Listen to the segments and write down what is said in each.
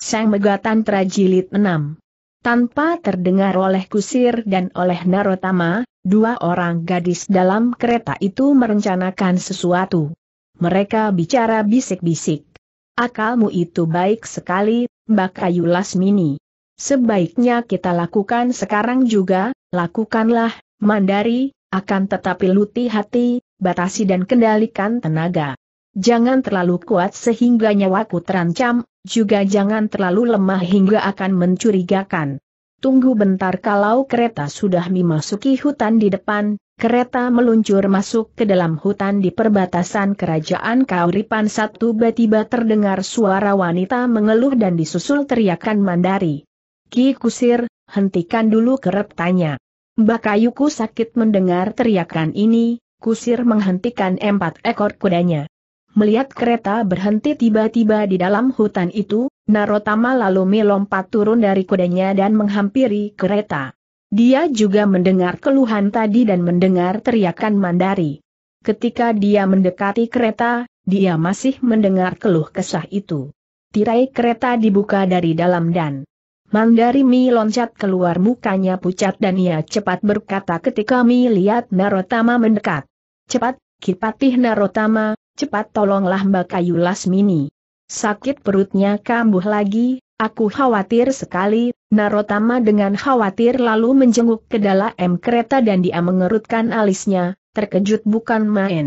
Sang Megatan Trajilit 6. Tanpa terdengar oleh Kusir dan oleh Narotama, dua orang gadis dalam kereta itu merencanakan sesuatu. Mereka bicara bisik-bisik. Akalmu itu baik sekali, Mbak Ayu Lasmini. Sebaiknya kita lakukan sekarang juga, lakukanlah, Mandari, akan tetapi luti hati, batasi dan kendalikan tenaga jangan terlalu kuat sehingga nyawaku terancam, juga jangan terlalu lemah hingga akan mencurigakan. Tunggu bentar kalau kereta sudah memasuki hutan di depan, kereta meluncur masuk ke dalam hutan di perbatasan kerajaan Kauripan satu tiba-tiba terdengar suara wanita mengeluh dan disusul teriakan Mandari. Ki Kusir, hentikan dulu keretanya. Bakayuku sakit mendengar teriakan ini, Kusir menghentikan empat ekor kudanya. Melihat kereta berhenti tiba-tiba di dalam hutan itu, Narotama lalu melompat turun dari kudanya dan menghampiri kereta. Dia juga mendengar keluhan tadi dan mendengar teriakan Mandari. Ketika dia mendekati kereta, dia masih mendengar keluh kesah itu. Tirai kereta dibuka dari dalam dan Mandari Mi loncat keluar mukanya pucat dan ia cepat berkata ketika Mi lihat Narotama mendekat. Cepat, Kipatih Narotama, cepat tolonglah Mbak Kayu Lasmini. Sakit perutnya kambuh lagi, aku khawatir sekali, Narotama dengan khawatir lalu menjenguk ke dalam kereta dan dia mengerutkan alisnya, terkejut bukan main.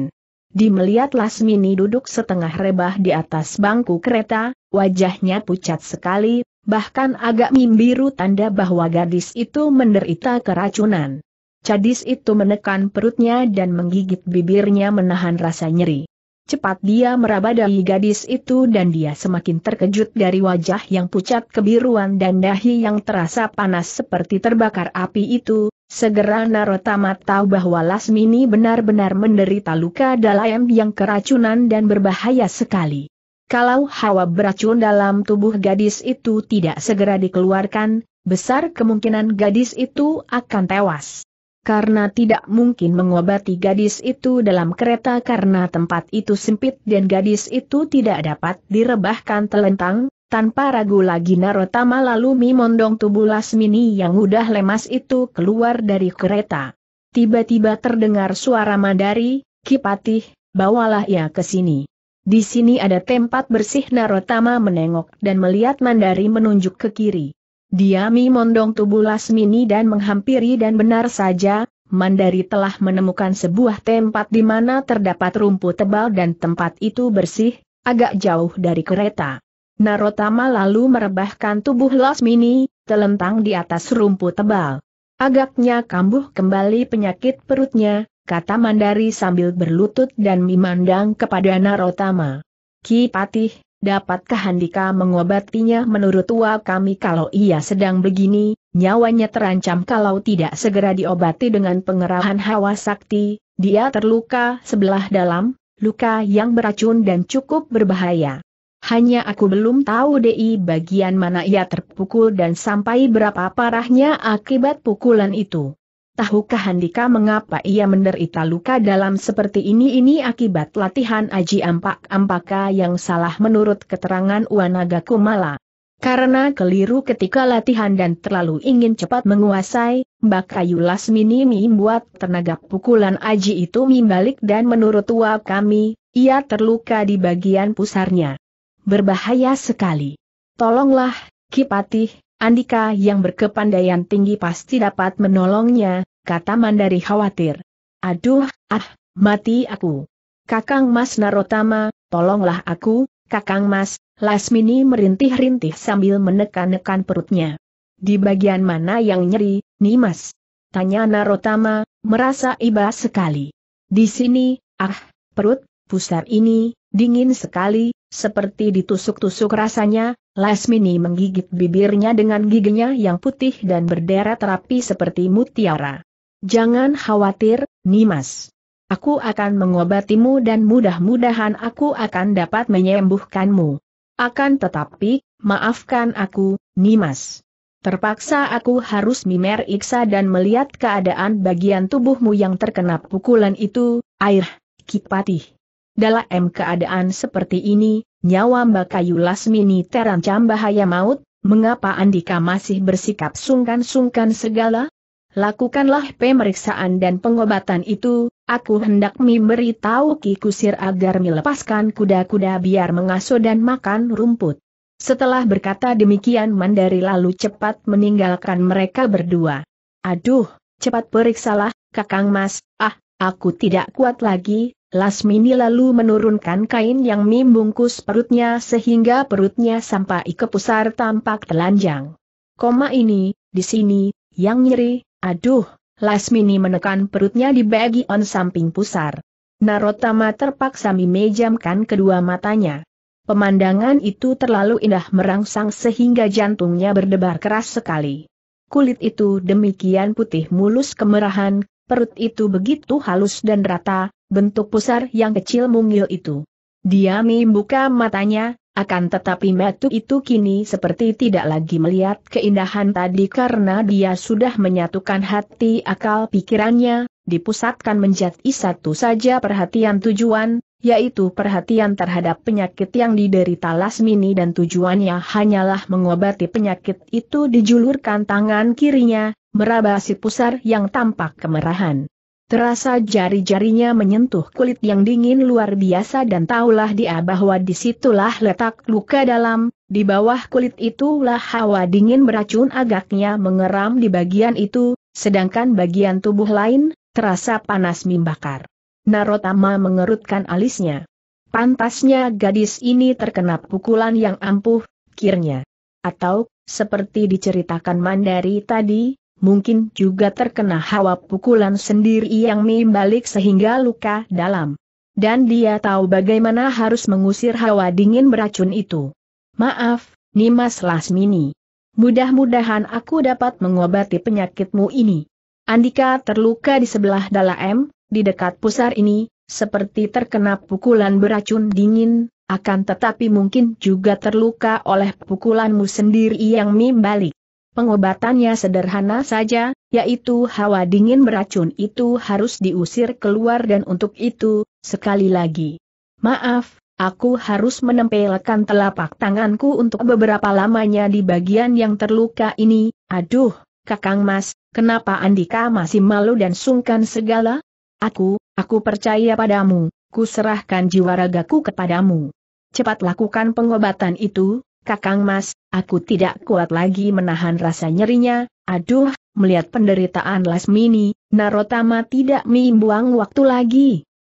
Di melihat Lasmini duduk setengah rebah di atas bangku kereta, wajahnya pucat sekali, bahkan agak mimbiru tanda bahwa gadis itu menderita keracunan. Cadis itu menekan perutnya dan menggigit bibirnya menahan rasa nyeri. Cepat dia meraba merabadai gadis itu dan dia semakin terkejut dari wajah yang pucat kebiruan dan dahi yang terasa panas seperti terbakar api itu, segera Narotama tahu bahwa Lasmini benar-benar menderita luka dalam yang keracunan dan berbahaya sekali. Kalau hawa beracun dalam tubuh gadis itu tidak segera dikeluarkan, besar kemungkinan gadis itu akan tewas karena tidak mungkin mengobati gadis itu dalam kereta karena tempat itu sempit dan gadis itu tidak dapat direbahkan telentang, tanpa ragu lagi Narotama lalu memondong tubuh Lasmini yang udah lemas itu keluar dari kereta. Tiba-tiba terdengar suara Mandari, Kipatih, bawalah ya ke sini. Di sini ada tempat bersih Narotama menengok dan melihat Mandari menunjuk ke kiri. Dia mondong tubuh Lasmini dan menghampiri dan benar saja, Mandari telah menemukan sebuah tempat di mana terdapat rumput tebal dan tempat itu bersih, agak jauh dari kereta. Narotama lalu merebahkan tubuh Lasmini, telentang di atas rumput tebal. Agaknya kambuh kembali penyakit perutnya, kata Mandari sambil berlutut dan memandang kepada Narotama. Ki Patih, Dapatkah Handika mengobatinya menurut tua kami kalau ia sedang begini, nyawanya terancam kalau tidak segera diobati dengan pengerahan hawa sakti, dia terluka sebelah dalam, luka yang beracun dan cukup berbahaya. Hanya aku belum tahu DI bagian mana ia terpukul dan sampai berapa parahnya akibat pukulan itu. Tahukah Handika mengapa ia menderita luka dalam seperti ini ini akibat latihan Aji Ampak-Ampaka yang salah menurut keterangan Uanaga Kumala. Karena keliru ketika latihan dan terlalu ingin cepat menguasai, Bakayu Lasmini membuat tenaga pukulan Aji itu membalik dan menurut tua kami, ia terluka di bagian pusarnya. Berbahaya sekali. Tolonglah, Kipatih, Andika yang berkepandaian tinggi pasti dapat menolongnya, kata Mandari khawatir. Aduh, ah, mati aku. Kakang Mas Narotama, tolonglah aku, Kakang Mas, Lasmini merintih-rintih sambil menekan-nekan perutnya. Di bagian mana yang nyeri, Nimas? Tanya Narotama, merasa iba sekali. Di sini, ah, perut, pusar ini, dingin sekali, seperti ditusuk-tusuk rasanya, Lasmini menggigit bibirnya dengan giginya yang putih dan berderet rapi seperti mutiara. Jangan khawatir, Nimas. Aku akan mengobatimu dan mudah-mudahan aku akan dapat menyembuhkanmu. Akan tetapi, maafkan aku, Nimas. Terpaksa aku harus mimer iksa dan melihat keadaan bagian tubuhmu yang terkena pukulan itu, air, kipatih. Dalam keadaan seperti ini, nyawa Mbak Kayu Lasmini terancam bahaya maut, mengapa Andika masih bersikap sungkan-sungkan segala? Lakukanlah pemeriksaan dan pengobatan itu, aku hendak memberitahu Ki Kusir agar melepaskan kuda-kuda biar mengasuh dan makan rumput. Setelah berkata demikian Mandari lalu cepat meninggalkan mereka berdua. Aduh, cepat periksalah, Kakang Mas, ah, aku tidak kuat lagi, Lasmini lalu menurunkan kain yang membungkus perutnya sehingga perutnya sampai ke pusar tampak telanjang. Koma ini, di sini, yang nyeri, aduh, Lasmini menekan perutnya di bagian samping pusar. Narotama terpaksa memejamkan kedua matanya. Pemandangan itu terlalu indah merangsang sehingga jantungnya berdebar keras sekali. Kulit itu demikian putih mulus kemerahan, perut itu begitu halus dan rata, bentuk pusar yang kecil mungil itu. Dia membuka matanya, akan tetapi metu itu kini seperti tidak lagi melihat keindahan tadi karena dia sudah menyatukan hati akal pikirannya, dipusatkan menjadi satu saja perhatian tujuan, yaitu perhatian terhadap penyakit yang diderita Lasmini dan tujuannya hanyalah mengobati penyakit itu dijulurkan tangan kirinya, meraba si pusar yang tampak kemerahan. Terasa jari-jarinya menyentuh kulit yang dingin luar biasa dan tahulah dia bahwa disitulah letak luka dalam, di bawah kulit itulah hawa dingin beracun agaknya mengeram di bagian itu, sedangkan bagian tubuh lain, terasa panas membakar. Narotama mengerutkan alisnya. Pantasnya gadis ini terkena pukulan yang ampuh, kirnya. Atau, seperti diceritakan Mandari tadi, mungkin juga terkena hawa pukulan sendiri yang membalik sehingga luka dalam. Dan dia tahu bagaimana harus mengusir hawa dingin beracun itu. Maaf, Nimas Lasmini. Mudah-mudahan aku dapat mengobati penyakitmu ini. Andika terluka di sebelah dalam, di dekat pusar ini, seperti terkena pukulan beracun dingin, akan tetapi mungkin juga terluka oleh pukulanmu sendiri yang membalik. Pengobatannya sederhana saja, yaitu hawa dingin beracun itu harus diusir keluar dan untuk itu, sekali lagi. Maaf, aku harus menempelkan telapak tanganku untuk beberapa lamanya di bagian yang terluka ini, aduh, kakang mas, kenapa Andika masih malu dan sungkan segala? Aku, aku percaya padamu, ku serahkan jiwa ragaku kepadamu. Cepat lakukan pengobatan itu, Kakang Mas, aku tidak kuat lagi menahan rasa nyerinya, aduh, melihat penderitaan Lasmini, Narotama tidak membuang waktu lagi.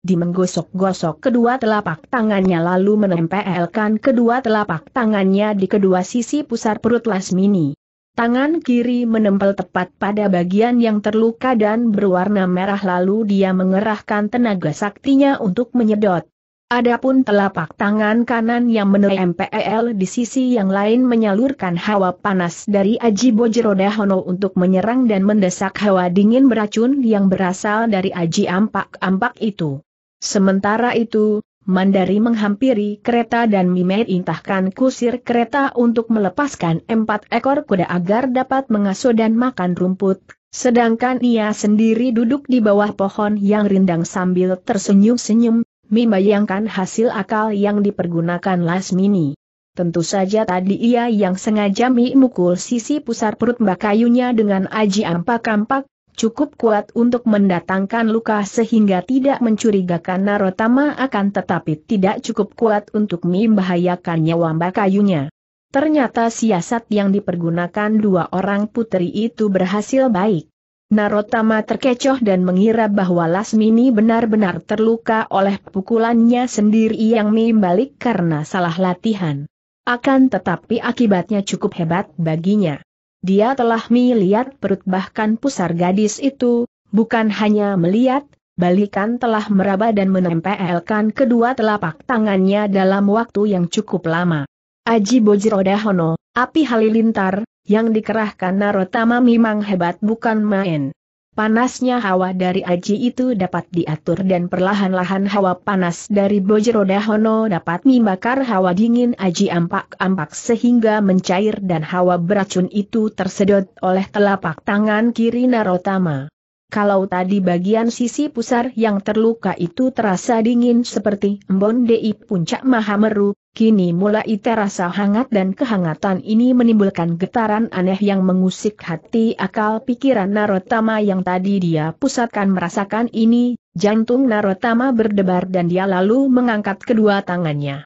Di menggosok gosok kedua telapak tangannya lalu menempelkan kedua telapak tangannya di kedua sisi pusar perut Lasmini. Tangan kiri menempel tepat pada bagian yang terluka dan berwarna merah lalu dia mengerahkan tenaga saktinya untuk menyedot. Adapun telapak tangan kanan yang menerem PEL di sisi yang lain menyalurkan hawa panas dari Aji Bojeroda Hono untuk menyerang dan mendesak hawa dingin beracun yang berasal dari Aji Ampak-Ampak itu. Sementara itu, Mandari menghampiri kereta dan Mimei intahkan kusir kereta untuk melepaskan empat ekor kuda agar dapat mengasuh dan makan rumput, sedangkan ia sendiri duduk di bawah pohon yang rindang sambil tersenyum-senyum, membayangkan hasil akal yang dipergunakan Lasmini. Tentu saja tadi ia yang sengaja memukul sisi pusar perut mbak kayunya dengan aji ampak-ampak, cukup kuat untuk mendatangkan luka sehingga tidak mencurigakan Narotama akan tetapi tidak cukup kuat untuk membahayakan nyawa mbak kayunya. Ternyata siasat yang dipergunakan dua orang putri itu berhasil baik. Narotama terkecoh dan mengira bahwa Lasmini benar-benar terluka oleh pukulannya sendiri yang membalik karena salah latihan. Akan tetapi akibatnya cukup hebat baginya. Dia telah melihat perut bahkan pusar gadis itu, bukan hanya melihat, balikan telah meraba dan menempelkan kedua telapak tangannya dalam waktu yang cukup lama. Aji Bojirodahono, api halilintar, yang dikerahkan Narotama memang hebat bukan main. Panasnya hawa dari Aji itu dapat diatur dan perlahan-lahan hawa panas dari Bojeroda Hono dapat membakar hawa dingin Aji ampak-ampak sehingga mencair dan hawa beracun itu tersedot oleh telapak tangan kiri Narotama. Kalau tadi bagian sisi pusar yang terluka itu terasa dingin seperti embon di puncak Mahameru, kini mulai terasa hangat dan kehangatan ini menimbulkan getaran aneh yang mengusik hati akal pikiran Narotama yang tadi dia pusatkan merasakan ini, jantung Narotama berdebar dan dia lalu mengangkat kedua tangannya.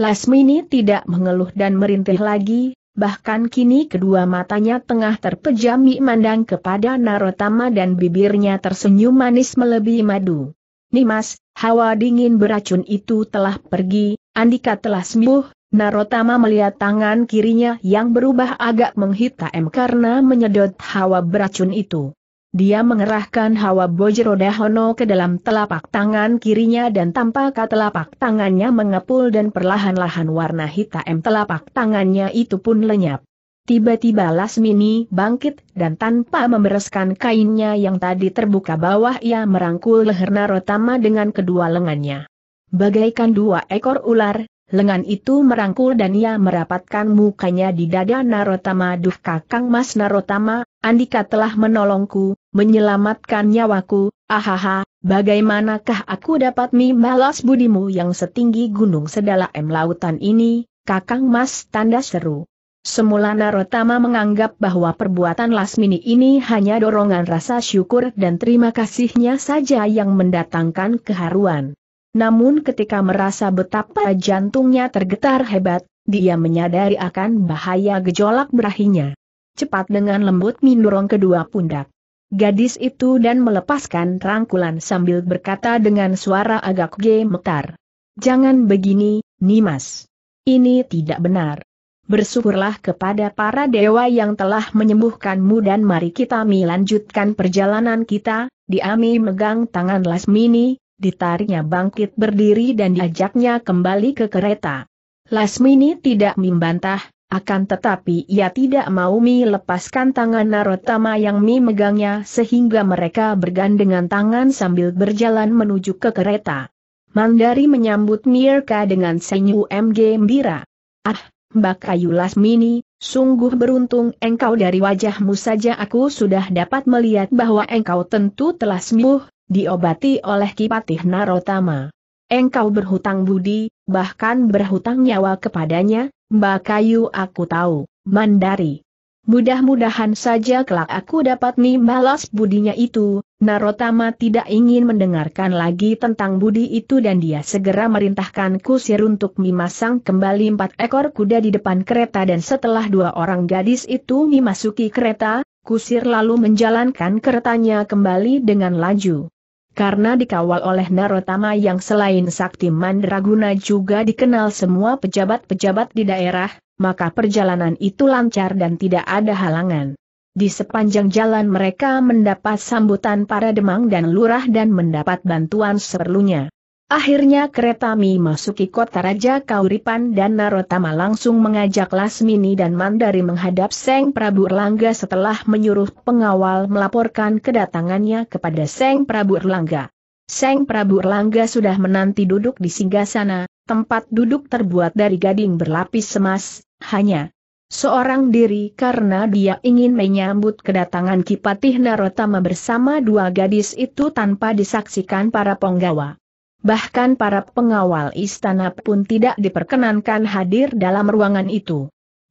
Lasmini tidak mengeluh dan merintih lagi, bahkan kini kedua matanya tengah terpejam memandang kepada Narotama dan bibirnya tersenyum manis melebihi madu. Nimas, hawa dingin beracun itu telah pergi, Andika telah sembuh, Narotama melihat tangan kirinya yang berubah agak menghitam karena menyedot hawa beracun itu. Dia mengerahkan hawa hono ke dalam telapak tangan kirinya dan tampaknya telapak tangannya mengepul dan perlahan-lahan warna hitam telapak tangannya itu pun lenyap. Tiba-tiba Lasmini bangkit dan tanpa membereskan kainnya yang tadi terbuka bawah ia merangkul leher Narotama dengan kedua lengannya. Bagaikan dua ekor ular, lengan itu merangkul dan ia merapatkan mukanya di dada Narotama Duh Kakang Mas Narotama, Andika telah menolongku, menyelamatkan nyawaku, ahaha, bagaimanakah aku dapat membalas budimu yang setinggi gunung sedala em lautan ini, kakang mas tanda seru. Semula Narotama menganggap bahwa perbuatan Lasmini ini hanya dorongan rasa syukur dan terima kasihnya saja yang mendatangkan keharuan. Namun ketika merasa betapa jantungnya tergetar hebat, dia menyadari akan bahaya gejolak berahinya cepat dengan lembut mendorong kedua pundak. Gadis itu dan melepaskan rangkulan sambil berkata dengan suara agak gemetar. Jangan begini, Nimas. Ini tidak benar. Bersyukurlah kepada para dewa yang telah menyembuhkanmu dan mari kita melanjutkan perjalanan kita, Diami megang tangan Lasmini, ditariknya bangkit berdiri dan diajaknya kembali ke kereta. Lasmini tidak membantah, akan tetapi ia tidak mau Mi lepaskan tangan Narotama yang Mi megangnya sehingga mereka bergandengan tangan sambil berjalan menuju ke kereta. Mandari menyambut Mirka dengan senyum gembira. Ah, Mbak Kayu Lasmini, sungguh beruntung engkau dari wajahmu saja aku sudah dapat melihat bahwa engkau tentu telah sembuh, diobati oleh Kipatih Narotama. Engkau berhutang budi, bahkan berhutang nyawa kepadanya, Mbak Kayu aku tahu, Mandari. Mudah-mudahan saja kelak aku dapat nih balas budinya itu, Narotama tidak ingin mendengarkan lagi tentang budi itu dan dia segera merintahkan kusir untuk memasang kembali empat ekor kuda di depan kereta dan setelah dua orang gadis itu memasuki kereta, kusir lalu menjalankan keretanya kembali dengan laju karena dikawal oleh Narotama yang selain sakti mandraguna juga dikenal semua pejabat-pejabat di daerah, maka perjalanan itu lancar dan tidak ada halangan. Di sepanjang jalan mereka mendapat sambutan para demang dan lurah dan mendapat bantuan seperlunya. Akhirnya kereta Mi masuki kota Raja Kauripan dan Narotama langsung mengajak Lasmini dan Mandari menghadap Seng Prabu Erlangga setelah menyuruh pengawal melaporkan kedatangannya kepada Seng Prabu Erlangga. Seng Prabu Erlangga sudah menanti duduk di singgasana, tempat duduk terbuat dari gading berlapis emas, hanya seorang diri karena dia ingin menyambut kedatangan Kipatih Narotama bersama dua gadis itu tanpa disaksikan para penggawa bahkan para pengawal istana pun tidak diperkenankan hadir dalam ruangan itu.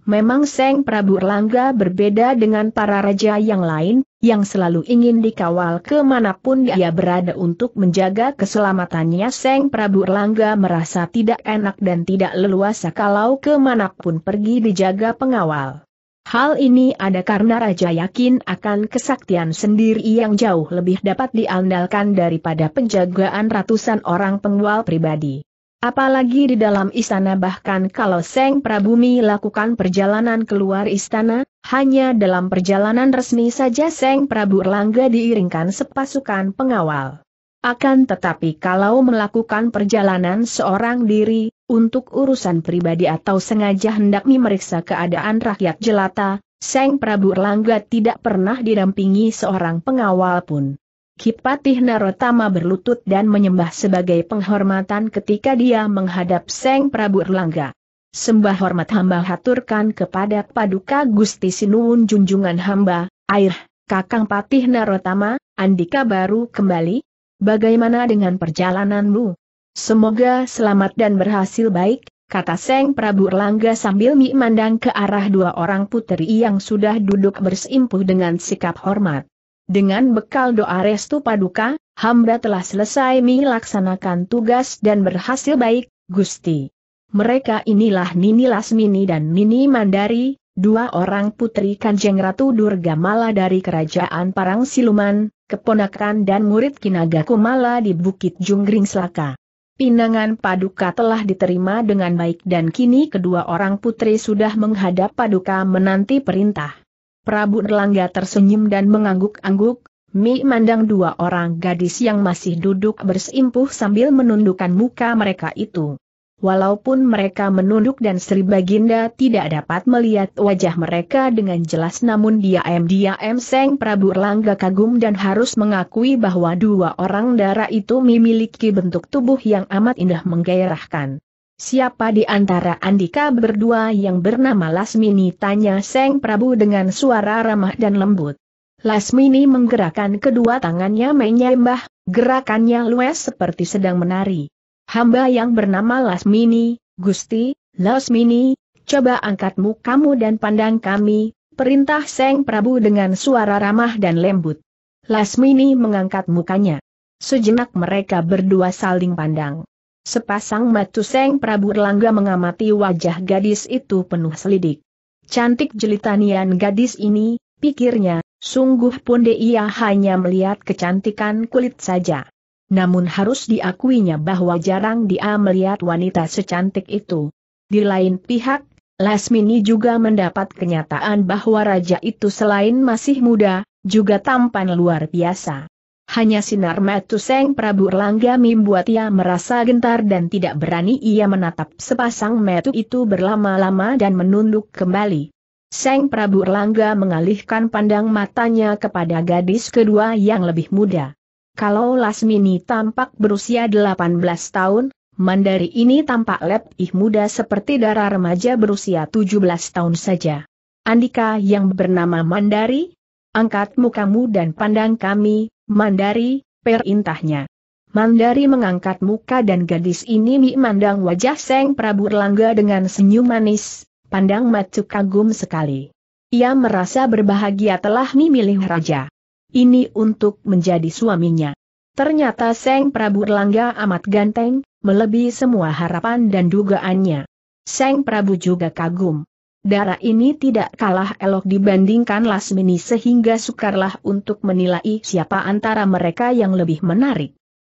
Memang Seng Prabu Erlangga berbeda dengan para raja yang lain, yang selalu ingin dikawal kemanapun dia berada untuk menjaga keselamatannya. Seng Prabu Erlangga merasa tidak enak dan tidak leluasa kalau kemanapun pergi dijaga pengawal. Hal ini ada karena Raja yakin akan kesaktian sendiri yang jauh lebih dapat diandalkan daripada penjagaan ratusan orang pengual pribadi. Apalagi di dalam istana bahkan kalau Seng Prabumi melakukan lakukan perjalanan keluar istana, hanya dalam perjalanan resmi saja Seng Prabu Erlangga diiringkan sepasukan pengawal. Akan tetapi kalau melakukan perjalanan seorang diri, untuk urusan pribadi atau sengaja hendak memeriksa keadaan rakyat jelata, Seng Prabu Erlangga tidak pernah didampingi seorang pengawal pun. Kipatih Narotama berlutut dan menyembah sebagai penghormatan ketika dia menghadap Seng Prabu Erlangga. Sembah hormat hamba haturkan kepada Paduka Gusti Sinuun junjungan hamba, air, Kakang Patih Narotama, Andika baru kembali? Bagaimana dengan perjalananmu? Semoga selamat dan berhasil baik, kata Seng Prabu Erlangga sambil memandang ke arah dua orang putri yang sudah duduk bersimpuh dengan sikap hormat. Dengan bekal doa restu paduka, hamba telah selesai melaksanakan tugas dan berhasil baik, Gusti. Mereka inilah Nini Lasmini dan Nini Mandari, dua orang putri Kanjeng Ratu Durga Mala dari Kerajaan Parang Siluman, keponakan dan murid Kinaga Kumala di Bukit Junggring Selaka. Pinangan Paduka telah diterima dengan baik dan kini kedua orang putri sudah menghadap Paduka menanti perintah. Prabu Erlangga tersenyum dan mengangguk-angguk, Mi mandang dua orang gadis yang masih duduk bersimpuh sambil menundukkan muka mereka itu. Walaupun mereka menunduk dan Sri Baginda tidak dapat melihat wajah mereka dengan jelas namun dia diam-diam Seng Prabu Langga kagum dan harus mengakui bahwa dua orang darah itu memiliki bentuk tubuh yang amat indah menggairahkan. Siapa di antara Andika berdua yang bernama Lasmini tanya Seng Prabu dengan suara ramah dan lembut. Lasmini menggerakkan kedua tangannya menyembah, gerakannya luas seperti sedang menari. Hamba yang bernama Lasmini, Gusti, Lasmini, coba angkat mukamu dan pandang kami, perintah Seng Prabu dengan suara ramah dan lembut. Lasmini mengangkat mukanya. Sejenak mereka berdua saling pandang. Sepasang mata Seng Prabu Erlangga mengamati wajah gadis itu penuh selidik. Cantik jelitanian gadis ini, pikirnya, sungguh pun dia hanya melihat kecantikan kulit saja namun harus diakuinya bahwa jarang dia melihat wanita secantik itu. Di lain pihak, Lasmini juga mendapat kenyataan bahwa raja itu selain masih muda, juga tampan luar biasa. Hanya sinar mata Seng Prabu Erlangga membuat ia merasa gentar dan tidak berani ia menatap sepasang mata itu berlama-lama dan menunduk kembali. Seng Prabu Erlangga mengalihkan pandang matanya kepada gadis kedua yang lebih muda. Kalau Lasmini tampak berusia 18 tahun, Mandari ini tampak lebih muda seperti darah remaja berusia 17 tahun saja. Andika yang bernama Mandari, angkat mukamu dan pandang kami, Mandari, perintahnya. Mandari mengangkat muka dan gadis ini memandang wajah Seng Prabu Erlangga dengan senyum manis, pandang matuk kagum sekali. Ia merasa berbahagia telah memilih raja. Ini untuk menjadi suaminya. Ternyata Seng Prabu Erlangga amat ganteng, melebihi semua harapan dan dugaannya. Seng Prabu juga kagum. Darah ini tidak kalah elok dibandingkan Lasmini sehingga sukarlah untuk menilai siapa antara mereka yang lebih menarik.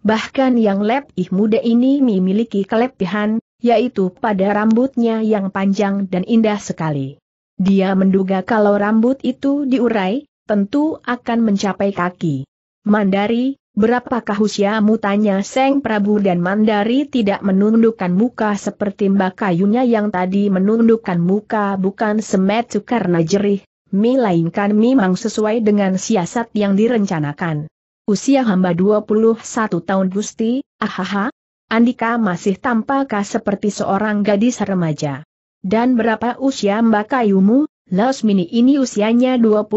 Bahkan yang lebih muda ini memiliki kelebihan, yaitu pada rambutnya yang panjang dan indah sekali. Dia menduga kalau rambut itu diurai, tentu akan mencapai kaki. Mandari, berapakah usiamu tanya Seng Prabu dan Mandari tidak menundukkan muka seperti mbak kayunya yang tadi menundukkan muka bukan semetu karena jerih, melainkan memang sesuai dengan siasat yang direncanakan. Usia hamba 21 tahun Gusti, ahaha, Andika masih tampakkah seperti seorang gadis remaja. Dan berapa usia mbak kayumu? Laos Mini ini usianya 23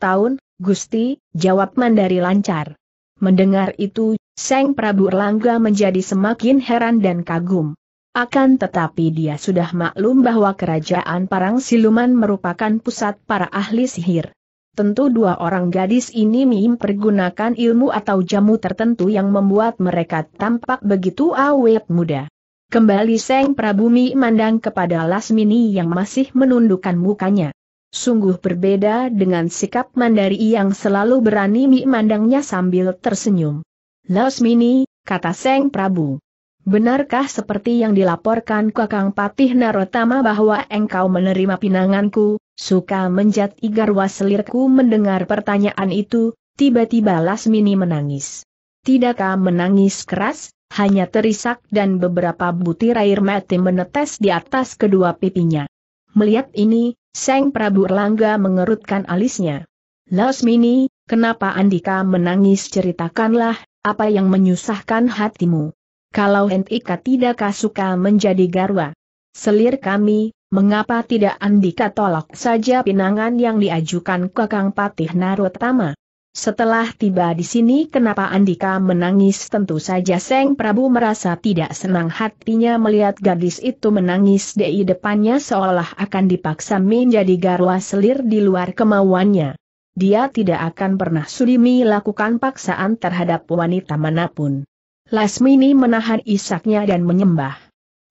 tahun, Gusti, jawab Mandari lancar. Mendengar itu, Seng Prabu Erlangga menjadi semakin heran dan kagum. Akan tetapi dia sudah maklum bahwa kerajaan Parang Siluman merupakan pusat para ahli sihir. Tentu dua orang gadis ini mempergunakan ilmu atau jamu tertentu yang membuat mereka tampak begitu awet muda. Kembali Seng Prabumi mandang kepada Lasmini yang masih menundukkan mukanya. Sungguh berbeda dengan sikap Mandari yang selalu berani mandangnya sambil tersenyum. Lasmini, kata Seng Prabu. Benarkah seperti yang dilaporkan Kakang Patih Narotama bahwa engkau menerima pinanganku? Suka menjat igar selirku mendengar pertanyaan itu, tiba-tiba Lasmini menangis. Tidakkah menangis keras? hanya terisak dan beberapa butir air mati menetes di atas kedua pipinya. Melihat ini, Seng Prabu Erlangga mengerutkan alisnya. Lasmini, kenapa Andika menangis ceritakanlah, apa yang menyusahkan hatimu? Kalau Andika tidak suka menjadi garwa. Selir kami, mengapa tidak Andika tolak saja pinangan yang diajukan Kakang Patih Narutama? Setelah tiba di sini kenapa Andika menangis tentu saja Seng Prabu merasa tidak senang hatinya melihat gadis itu menangis di depannya seolah akan dipaksa menjadi garwa selir di luar kemauannya. Dia tidak akan pernah sudimi lakukan paksaan terhadap wanita manapun. Lasmini menahan isaknya dan menyembah.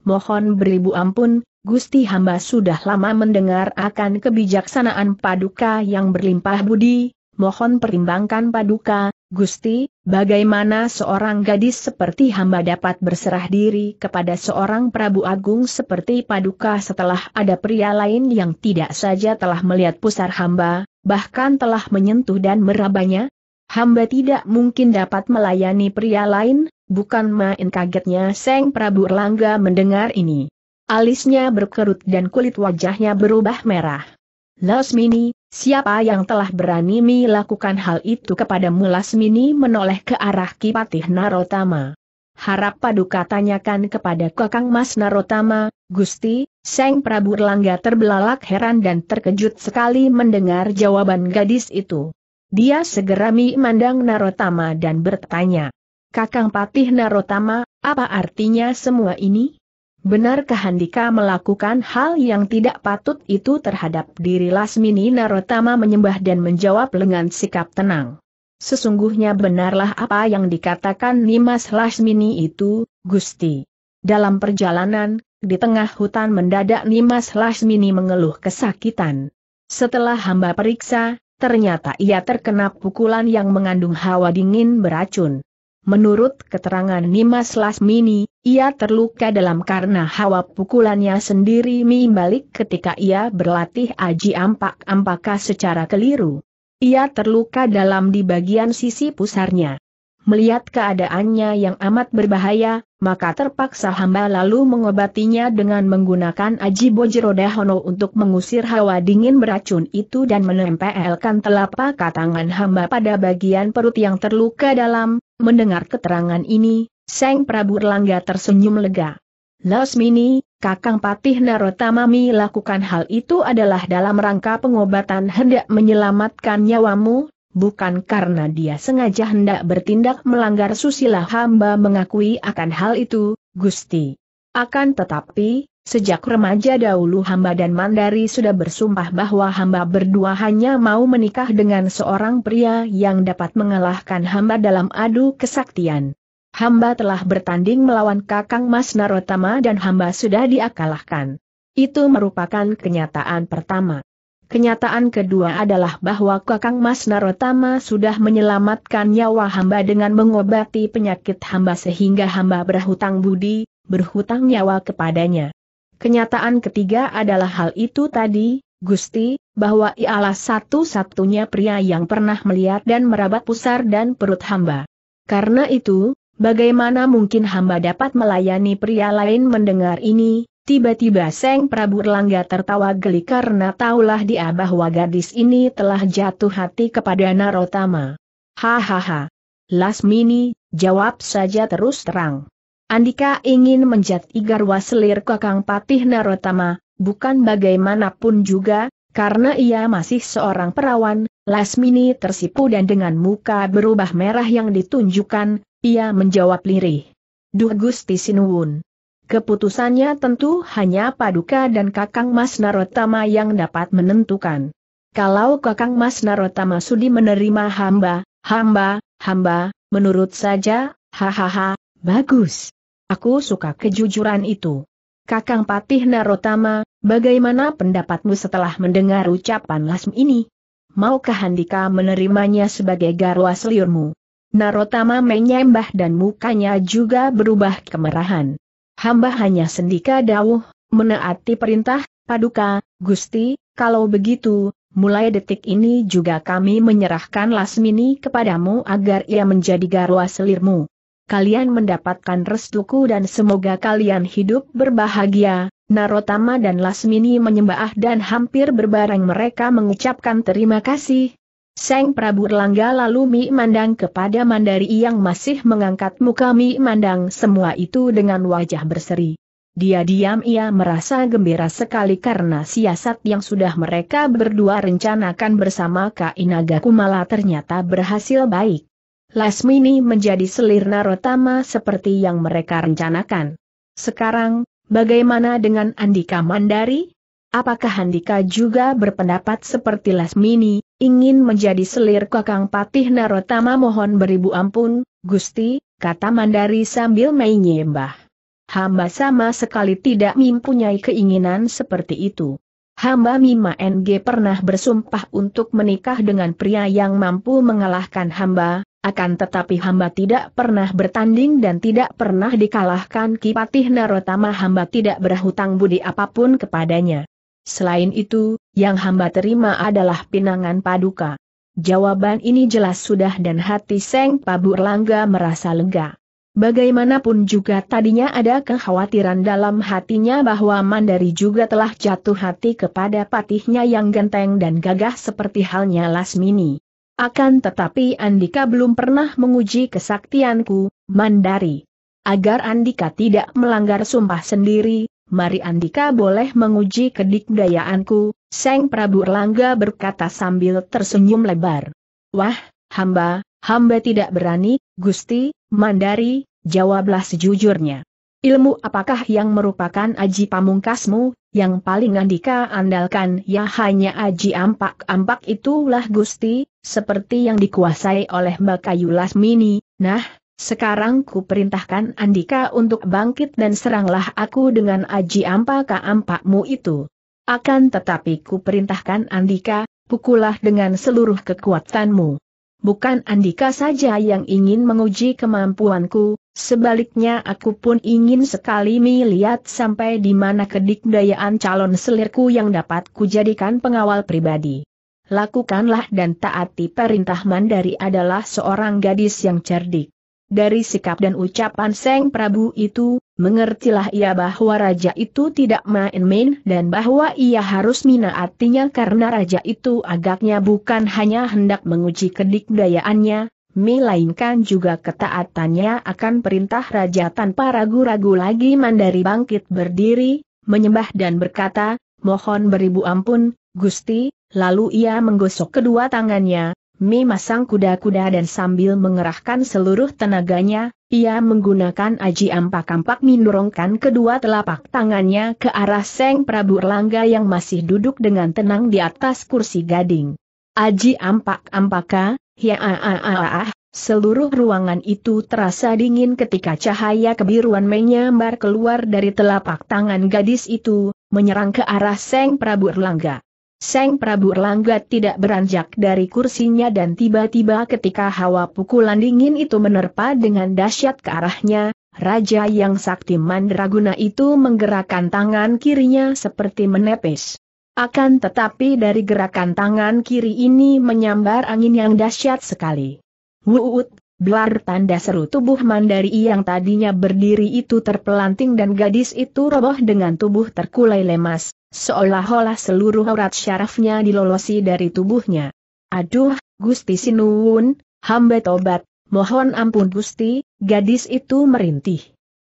Mohon beribu ampun, Gusti hamba sudah lama mendengar akan kebijaksanaan paduka yang berlimpah budi, mohon perimbangkan paduka, Gusti, bagaimana seorang gadis seperti hamba dapat berserah diri kepada seorang Prabu Agung seperti paduka setelah ada pria lain yang tidak saja telah melihat pusar hamba, bahkan telah menyentuh dan merabanya? Hamba tidak mungkin dapat melayani pria lain, bukan main kagetnya Seng Prabu Erlangga mendengar ini. Alisnya berkerut dan kulit wajahnya berubah merah. Lasmini, siapa yang telah berani melakukan hal itu kepadamu Lasmini menoleh ke arah Kipatih Narotama. Harap paduka tanyakan kepada Kakang Mas Narotama, Gusti, Seng Prabu Erlangga terbelalak heran dan terkejut sekali mendengar jawaban gadis itu. Dia segera memandang Narotama dan bertanya, Kakang Patih Narotama, apa artinya semua ini? Benarkah Handika melakukan hal yang tidak patut itu terhadap diri Lasmini Narotama menyembah dan menjawab dengan sikap tenang? Sesungguhnya benarlah apa yang dikatakan Nimas Lasmini itu, Gusti. Dalam perjalanan, di tengah hutan mendadak Nimas Lasmini mengeluh kesakitan. Setelah hamba periksa, ternyata ia terkena pukulan yang mengandung hawa dingin beracun. Menurut keterangan Nimas Lasmini, ia terluka dalam karena hawa pukulannya sendiri membalik ketika ia berlatih aji ampak-ampaka secara keliru. Ia terluka dalam di bagian sisi pusarnya. Melihat keadaannya yang amat berbahaya, maka terpaksa hamba lalu mengobatinya dengan menggunakan aji bojeroda hono untuk mengusir hawa dingin beracun itu dan menempelkan telapak tangan hamba pada bagian perut yang terluka dalam, Mendengar keterangan ini, Seng Prabu Erlangga tersenyum lega. Lasmini, Kakang Patih Narotamami lakukan hal itu adalah dalam rangka pengobatan hendak menyelamatkan nyawamu, bukan karena dia sengaja hendak bertindak melanggar susila hamba mengakui akan hal itu, Gusti. Akan tetapi, Sejak remaja dahulu hamba dan Mandari sudah bersumpah bahwa hamba berdua hanya mau menikah dengan seorang pria yang dapat mengalahkan hamba dalam adu kesaktian. Hamba telah bertanding melawan Kakang Mas Narotama dan hamba sudah diakalahkan. Itu merupakan kenyataan pertama. Kenyataan kedua adalah bahwa Kakang Mas Narotama sudah menyelamatkan nyawa hamba dengan mengobati penyakit hamba sehingga hamba berhutang budi, berhutang nyawa kepadanya. Kenyataan ketiga adalah hal itu tadi, Gusti, bahwa ialah satu-satunya pria yang pernah melihat dan merabat pusar dan perut hamba. Karena itu, bagaimana mungkin hamba dapat melayani pria lain mendengar ini? Tiba-tiba Seng Prabu Erlangga tertawa geli karena taulah dia bahwa gadis ini telah jatuh hati kepada Narotama. Hahaha. Lasmini, jawab saja terus terang. Andika ingin menjadi garwa selir kakang Patih Narotama, bukan bagaimanapun juga, karena ia masih seorang perawan, Lasmini tersipu dan dengan muka berubah merah yang ditunjukkan, ia menjawab lirih. Duh Gusti Sinuwun. Keputusannya tentu hanya Paduka dan Kakang Mas Narotama yang dapat menentukan. Kalau Kakang Mas Narotama sudi menerima hamba, hamba, hamba, menurut saja, hahaha, bagus. Aku suka kejujuran itu. Kakang Patih Narotama, bagaimana pendapatmu setelah mendengar ucapan Lasmi ini? Maukah Handika menerimanya sebagai garwa seliurmu? Narotama menyembah dan mukanya juga berubah kemerahan. Hamba hanya sendika dawuh, menaati perintah, paduka, gusti, kalau begitu, mulai detik ini juga kami menyerahkan Lasmini kepadamu agar ia menjadi garwa selirmu kalian mendapatkan restuku dan semoga kalian hidup berbahagia. Narotama dan Lasmini menyembah dan hampir berbareng mereka mengucapkan terima kasih. Seng Prabu Erlangga lalu Mi Mandang kepada Mandari yang masih mengangkat muka Mi Mandang semua itu dengan wajah berseri. Dia diam ia merasa gembira sekali karena siasat yang sudah mereka berdua rencanakan bersama Kainaga Kumala ternyata berhasil baik. Lasmini menjadi selir Narotama seperti yang mereka rencanakan. Sekarang, bagaimana dengan Andika Mandari? Apakah Andika juga berpendapat seperti Lasmini, ingin menjadi selir kakang patih Narotama mohon beribu ampun, Gusti, kata Mandari sambil menyembah. Hamba sama sekali tidak mempunyai keinginan seperti itu. Hamba Mima NG pernah bersumpah untuk menikah dengan pria yang mampu mengalahkan hamba, akan tetapi hamba tidak pernah bertanding dan tidak pernah dikalahkan Kipatih Narotama hamba tidak berhutang budi apapun kepadanya. Selain itu, yang hamba terima adalah pinangan paduka. Jawaban ini jelas sudah dan hati Seng Pabu Erlangga merasa lega. Bagaimanapun juga tadinya ada kekhawatiran dalam hatinya bahwa Mandari juga telah jatuh hati kepada patihnya yang genteng dan gagah seperti halnya Lasmini. Akan tetapi Andika belum pernah menguji kesaktianku, Mandari. Agar Andika tidak melanggar sumpah sendiri, mari Andika boleh menguji kedikdayaanku, Seng Prabu Erlangga berkata sambil tersenyum lebar. Wah, hamba, hamba tidak berani, Gusti, Mandari, jawablah sejujurnya. Ilmu apakah yang merupakan aji pamungkasmu, yang paling andika andalkan ya hanya aji ampak-ampak itulah Gusti, seperti yang dikuasai oleh Mbak Kayu nah, sekarang ku perintahkan Andika untuk bangkit dan seranglah aku dengan aji ampak-ampakmu itu. Akan tetapi ku perintahkan Andika, pukullah dengan seluruh kekuatanmu bukan Andika saja yang ingin menguji kemampuanku, sebaliknya aku pun ingin sekali melihat sampai di mana kedikdayaan calon selirku yang dapat kujadikan pengawal pribadi. Lakukanlah dan taati perintah Mandari adalah seorang gadis yang cerdik. Dari sikap dan ucapan Seng Prabu itu, mengertilah ia bahwa raja itu tidak main-main dan bahwa ia harus minaatinya karena raja itu agaknya bukan hanya hendak menguji kedikdayaannya, melainkan juga ketaatannya akan perintah raja tanpa ragu-ragu lagi Mandari bangkit berdiri, menyembah dan berkata, mohon beribu ampun, Gusti, lalu ia menggosok kedua tangannya, masang kuda-kuda dan sambil mengerahkan seluruh tenaganya, ia menggunakan aji ampak-ampak mendorongkan kedua telapak tangannya ke arah Seng Prabu Erlangga yang masih duduk dengan tenang di atas kursi gading. Aji ampak-ampaka, ya ah, seluruh ruangan itu terasa dingin ketika cahaya kebiruan menyambar keluar dari telapak tangan gadis itu, menyerang ke arah Seng Prabu Erlangga. Seng Prabu Erlangga tidak beranjak dari kursinya dan tiba-tiba ketika hawa pukulan dingin itu menerpa dengan dahsyat ke arahnya, Raja yang sakti mandraguna itu menggerakkan tangan kirinya seperti menepis. Akan tetapi dari gerakan tangan kiri ini menyambar angin yang dahsyat sekali. Wuut, blar tanda seru tubuh mandari yang tadinya berdiri itu terpelanting dan gadis itu roboh dengan tubuh terkulai lemas, Seolah-olah seluruh urat syarafnya dilolosi dari tubuhnya. Aduh, Gusti Sinuwun, hamba tobat, mohon ampun Gusti, gadis itu merintih.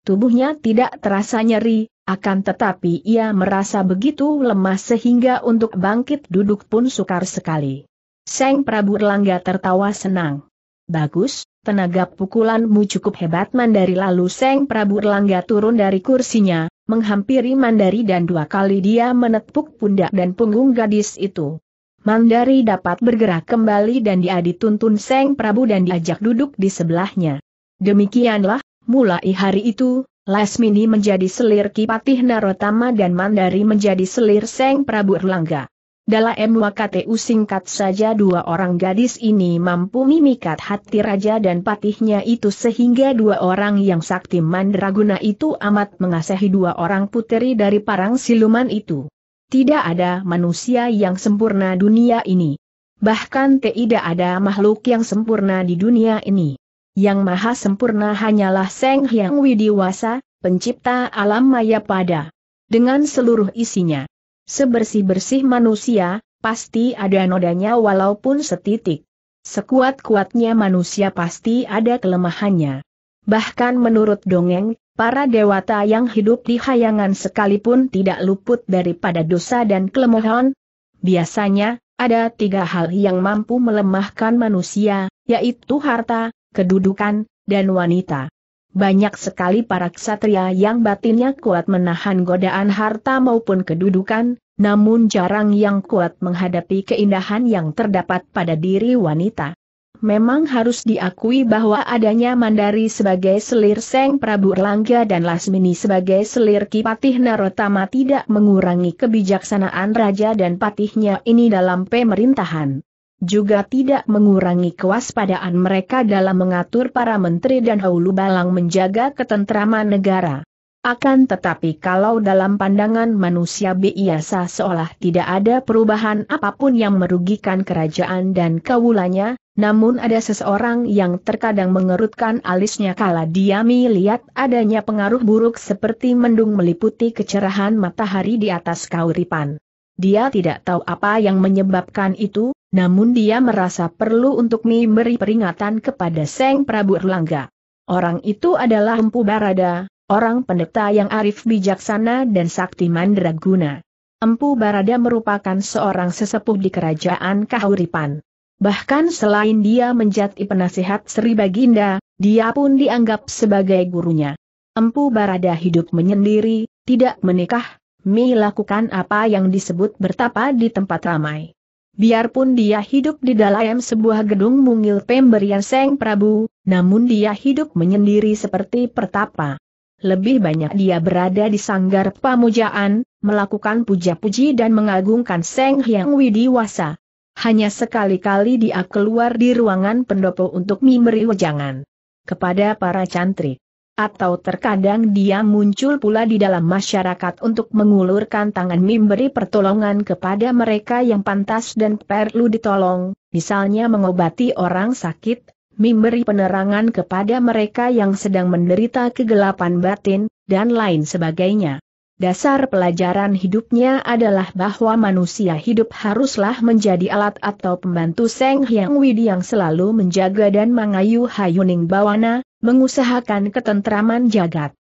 Tubuhnya tidak terasa nyeri, akan tetapi ia merasa begitu lemah sehingga untuk bangkit duduk pun sukar sekali. Seng Prabu Erlangga tertawa senang. Bagus, tenaga pukulanmu cukup hebat mandari lalu Seng Prabu Erlangga turun dari kursinya, menghampiri Mandari dan dua kali dia menepuk pundak dan punggung gadis itu. Mandari dapat bergerak kembali dan dia dituntun Seng Prabu dan diajak duduk di sebelahnya. Demikianlah, mulai hari itu, Lasmini menjadi selir Kipatih Narotama dan Mandari menjadi selir Seng Prabu Erlangga. Dalam MWKTU singkat saja dua orang gadis ini mampu mimikat hati raja dan patihnya itu sehingga dua orang yang sakti mandraguna itu amat mengasahi dua orang puteri dari parang siluman itu. Tidak ada manusia yang sempurna dunia ini. Bahkan tidak ada makhluk yang sempurna di dunia ini. Yang maha sempurna hanyalah Seng Hyang Widiwasa, pencipta alam maya pada. Dengan seluruh isinya. Sebersih-bersih manusia, pasti ada nodanya walaupun setitik. Sekuat-kuatnya manusia pasti ada kelemahannya. Bahkan menurut dongeng, para dewata yang hidup di hayangan sekalipun tidak luput daripada dosa dan kelemahan. Biasanya, ada tiga hal yang mampu melemahkan manusia, yaitu harta, kedudukan, dan wanita banyak sekali para ksatria yang batinnya kuat menahan godaan harta maupun kedudukan, namun jarang yang kuat menghadapi keindahan yang terdapat pada diri wanita. Memang harus diakui bahwa adanya Mandari sebagai selir Seng Prabu Erlangga dan Lasmini sebagai selir Kipatih Narotama tidak mengurangi kebijaksanaan raja dan patihnya ini dalam pemerintahan juga tidak mengurangi kewaspadaan mereka dalam mengatur para menteri dan haulu balang menjaga ketentraman negara. Akan tetapi kalau dalam pandangan manusia biasa seolah tidak ada perubahan apapun yang merugikan kerajaan dan kawulanya, namun ada seseorang yang terkadang mengerutkan alisnya kala dia melihat adanya pengaruh buruk seperti mendung meliputi kecerahan matahari di atas kauripan. Dia tidak tahu apa yang menyebabkan itu, namun dia merasa perlu untuk memberi peringatan kepada Seng Prabu Erlangga. Orang itu adalah Empu Barada, orang pendeta yang arif bijaksana dan sakti mandraguna. Empu Barada merupakan seorang sesepuh di kerajaan Kahuripan. Bahkan selain dia menjadi penasihat Sri Baginda, dia pun dianggap sebagai gurunya. Empu Barada hidup menyendiri, tidak menikah, Mi lakukan apa yang disebut bertapa di tempat ramai. Biarpun dia hidup di dalam sebuah gedung mungil pemberian Seng Prabu, namun dia hidup menyendiri seperti pertapa. Lebih banyak dia berada di sanggar pamujaan, melakukan puja-puji dan mengagungkan Seng Hyang Widiwasa. Hanya sekali-kali dia keluar di ruangan pendopo untuk memberi wejangan kepada para cantrik. Atau terkadang dia muncul pula di dalam masyarakat untuk mengulurkan tangan memberi pertolongan kepada mereka yang pantas dan perlu ditolong, misalnya mengobati orang sakit, memberi penerangan kepada mereka yang sedang menderita kegelapan batin, dan lain sebagainya. Dasar pelajaran hidupnya adalah bahwa manusia hidup haruslah menjadi alat atau pembantu Seng Hyang Widi yang selalu menjaga dan mengayuh Hayuning Bawana, mengusahakan ketentraman jagat.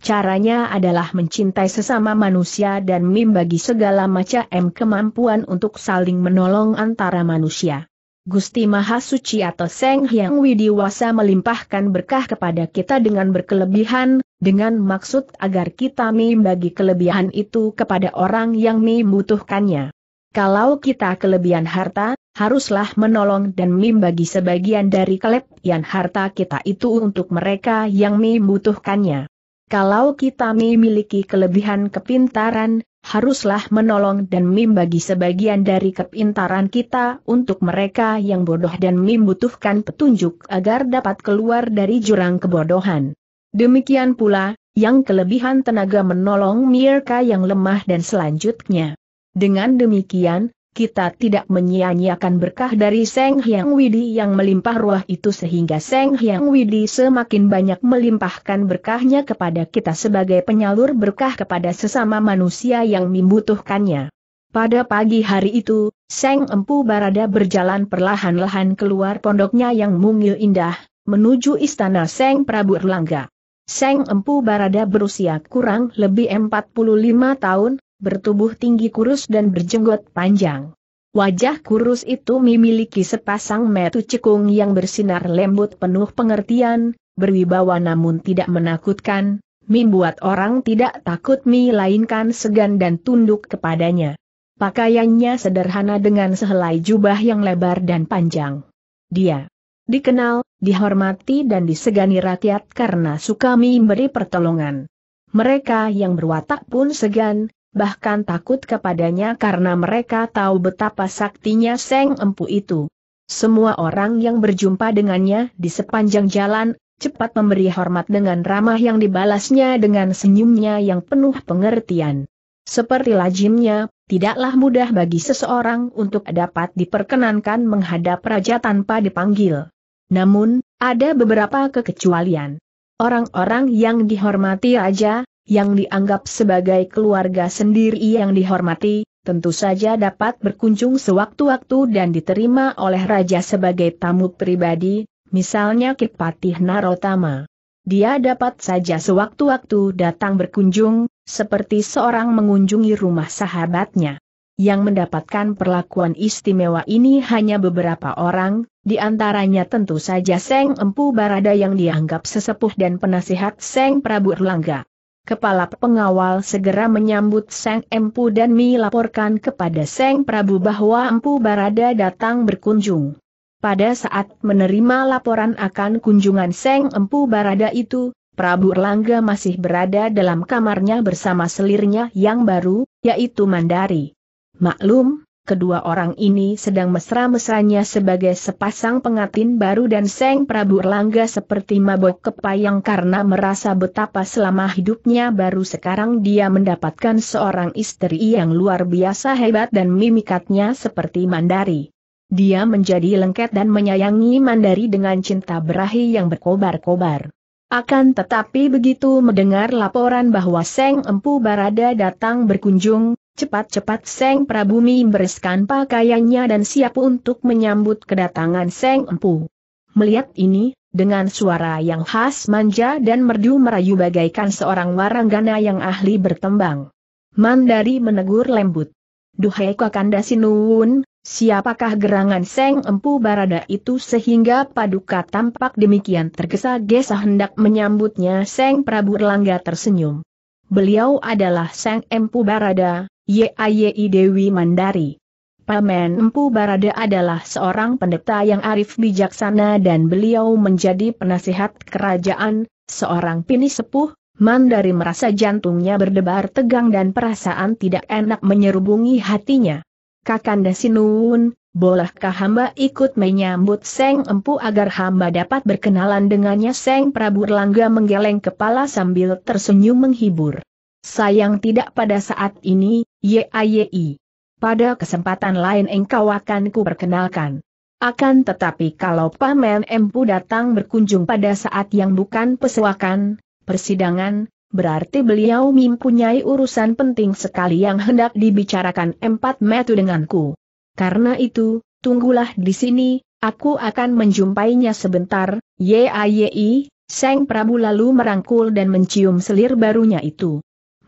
Caranya adalah mencintai sesama manusia dan membagi segala macam kemampuan untuk saling menolong antara manusia. Gusti Maha Suci atau Seng Hyang Widiwasa melimpahkan berkah kepada kita dengan berkelebihan, dengan maksud agar kita membagi kelebihan itu kepada orang yang membutuhkannya. Kalau kita kelebihan harta, haruslah menolong dan membagi sebagian dari yang harta kita itu untuk mereka yang membutuhkannya. Kalau kita memiliki kelebihan kepintaran, haruslah menolong dan membagi sebagian dari kepintaran kita untuk mereka yang bodoh dan membutuhkan petunjuk agar dapat keluar dari jurang kebodohan. Demikian pula, yang kelebihan tenaga menolong mereka yang lemah dan selanjutnya. Dengan demikian, kita tidak menyia-nyiakan berkah dari Seng Hyang Widi yang melimpah ruah itu sehingga Seng Hyang Widi semakin banyak melimpahkan berkahnya kepada kita sebagai penyalur berkah kepada sesama manusia yang membutuhkannya. Pada pagi hari itu, Seng Empu Barada berjalan perlahan-lahan keluar pondoknya yang mungil indah, menuju istana Seng Prabu Erlangga. Seng Empu Barada berusia kurang lebih 45 tahun, bertubuh tinggi kurus dan berjenggot panjang. Wajah kurus itu memiliki sepasang metu cekung yang bersinar lembut penuh pengertian, berwibawa namun tidak menakutkan, membuat orang tidak takut mi melainkan segan dan tunduk kepadanya. Pakaiannya sederhana dengan sehelai jubah yang lebar dan panjang. Dia dikenal, dihormati dan disegani rakyat karena suka memberi pertolongan. Mereka yang berwatak pun segan, bahkan takut kepadanya karena mereka tahu betapa saktinya Seng Empu itu. Semua orang yang berjumpa dengannya di sepanjang jalan, cepat memberi hormat dengan ramah yang dibalasnya dengan senyumnya yang penuh pengertian. Seperti lazimnya, tidaklah mudah bagi seseorang untuk dapat diperkenankan menghadap raja tanpa dipanggil. Namun, ada beberapa kekecualian. Orang-orang yang dihormati raja, yang dianggap sebagai keluarga sendiri yang dihormati, tentu saja dapat berkunjung sewaktu-waktu dan diterima oleh raja sebagai tamu pribadi, misalnya Kipatih Narotama. Dia dapat saja sewaktu-waktu datang berkunjung, seperti seorang mengunjungi rumah sahabatnya. Yang mendapatkan perlakuan istimewa ini hanya beberapa orang, di antaranya tentu saja Seng Empu Barada yang dianggap sesepuh dan penasihat Seng Prabu Erlangga. Kepala pengawal segera menyambut Seng Empu dan melaporkan kepada Seng Prabu bahwa Empu Barada datang berkunjung. Pada saat menerima laporan akan kunjungan Seng Empu Barada itu, Prabu Erlangga masih berada dalam kamarnya bersama selirnya yang baru, yaitu Mandari. Maklum, kedua orang ini sedang mesra-mesranya sebagai sepasang pengantin baru dan Seng Prabu Erlangga seperti mabok kepayang karena merasa betapa selama hidupnya baru sekarang dia mendapatkan seorang istri yang luar biasa hebat dan mimikatnya seperti Mandari. Dia menjadi lengket dan menyayangi Mandari dengan cinta berahi yang berkobar-kobar. Akan tetapi begitu mendengar laporan bahwa Seng Empu Barada datang berkunjung, Cepat-cepat Seng Prabumi membereskan pakaiannya dan siap untuk menyambut kedatangan Seng Empu. Melihat ini, dengan suara yang khas manja dan merdu merayu bagaikan seorang waranggana yang ahli bertembang. Mandari menegur lembut. Duhai Kakanda Sinuun, siapakah gerangan Seng Empu Barada itu sehingga paduka tampak demikian tergesa-gesa hendak menyambutnya Seng Prabu Erlangga tersenyum. Beliau adalah Seng Empu Barada, YAYI Dewi Mandari. Paman Empu Barada adalah seorang pendeta yang arif bijaksana dan beliau menjadi penasihat kerajaan, seorang pini sepuh, Mandari merasa jantungnya berdebar tegang dan perasaan tidak enak menyerubungi hatinya. Kakanda sinun, bolehkah hamba ikut menyambut Seng Empu agar hamba dapat berkenalan dengannya Seng Prabu Erlangga menggeleng kepala sambil tersenyum menghibur. Sayang tidak pada saat ini, YAYI. Pada kesempatan lain engkau akan ku perkenalkan. Akan tetapi kalau Paman Empu datang berkunjung pada saat yang bukan pesewakan, persidangan, berarti beliau mempunyai urusan penting sekali yang hendak dibicarakan empat metu denganku. Karena itu, tunggulah di sini, aku akan menjumpainya sebentar, YAYI, Seng Prabu lalu merangkul dan mencium selir barunya itu.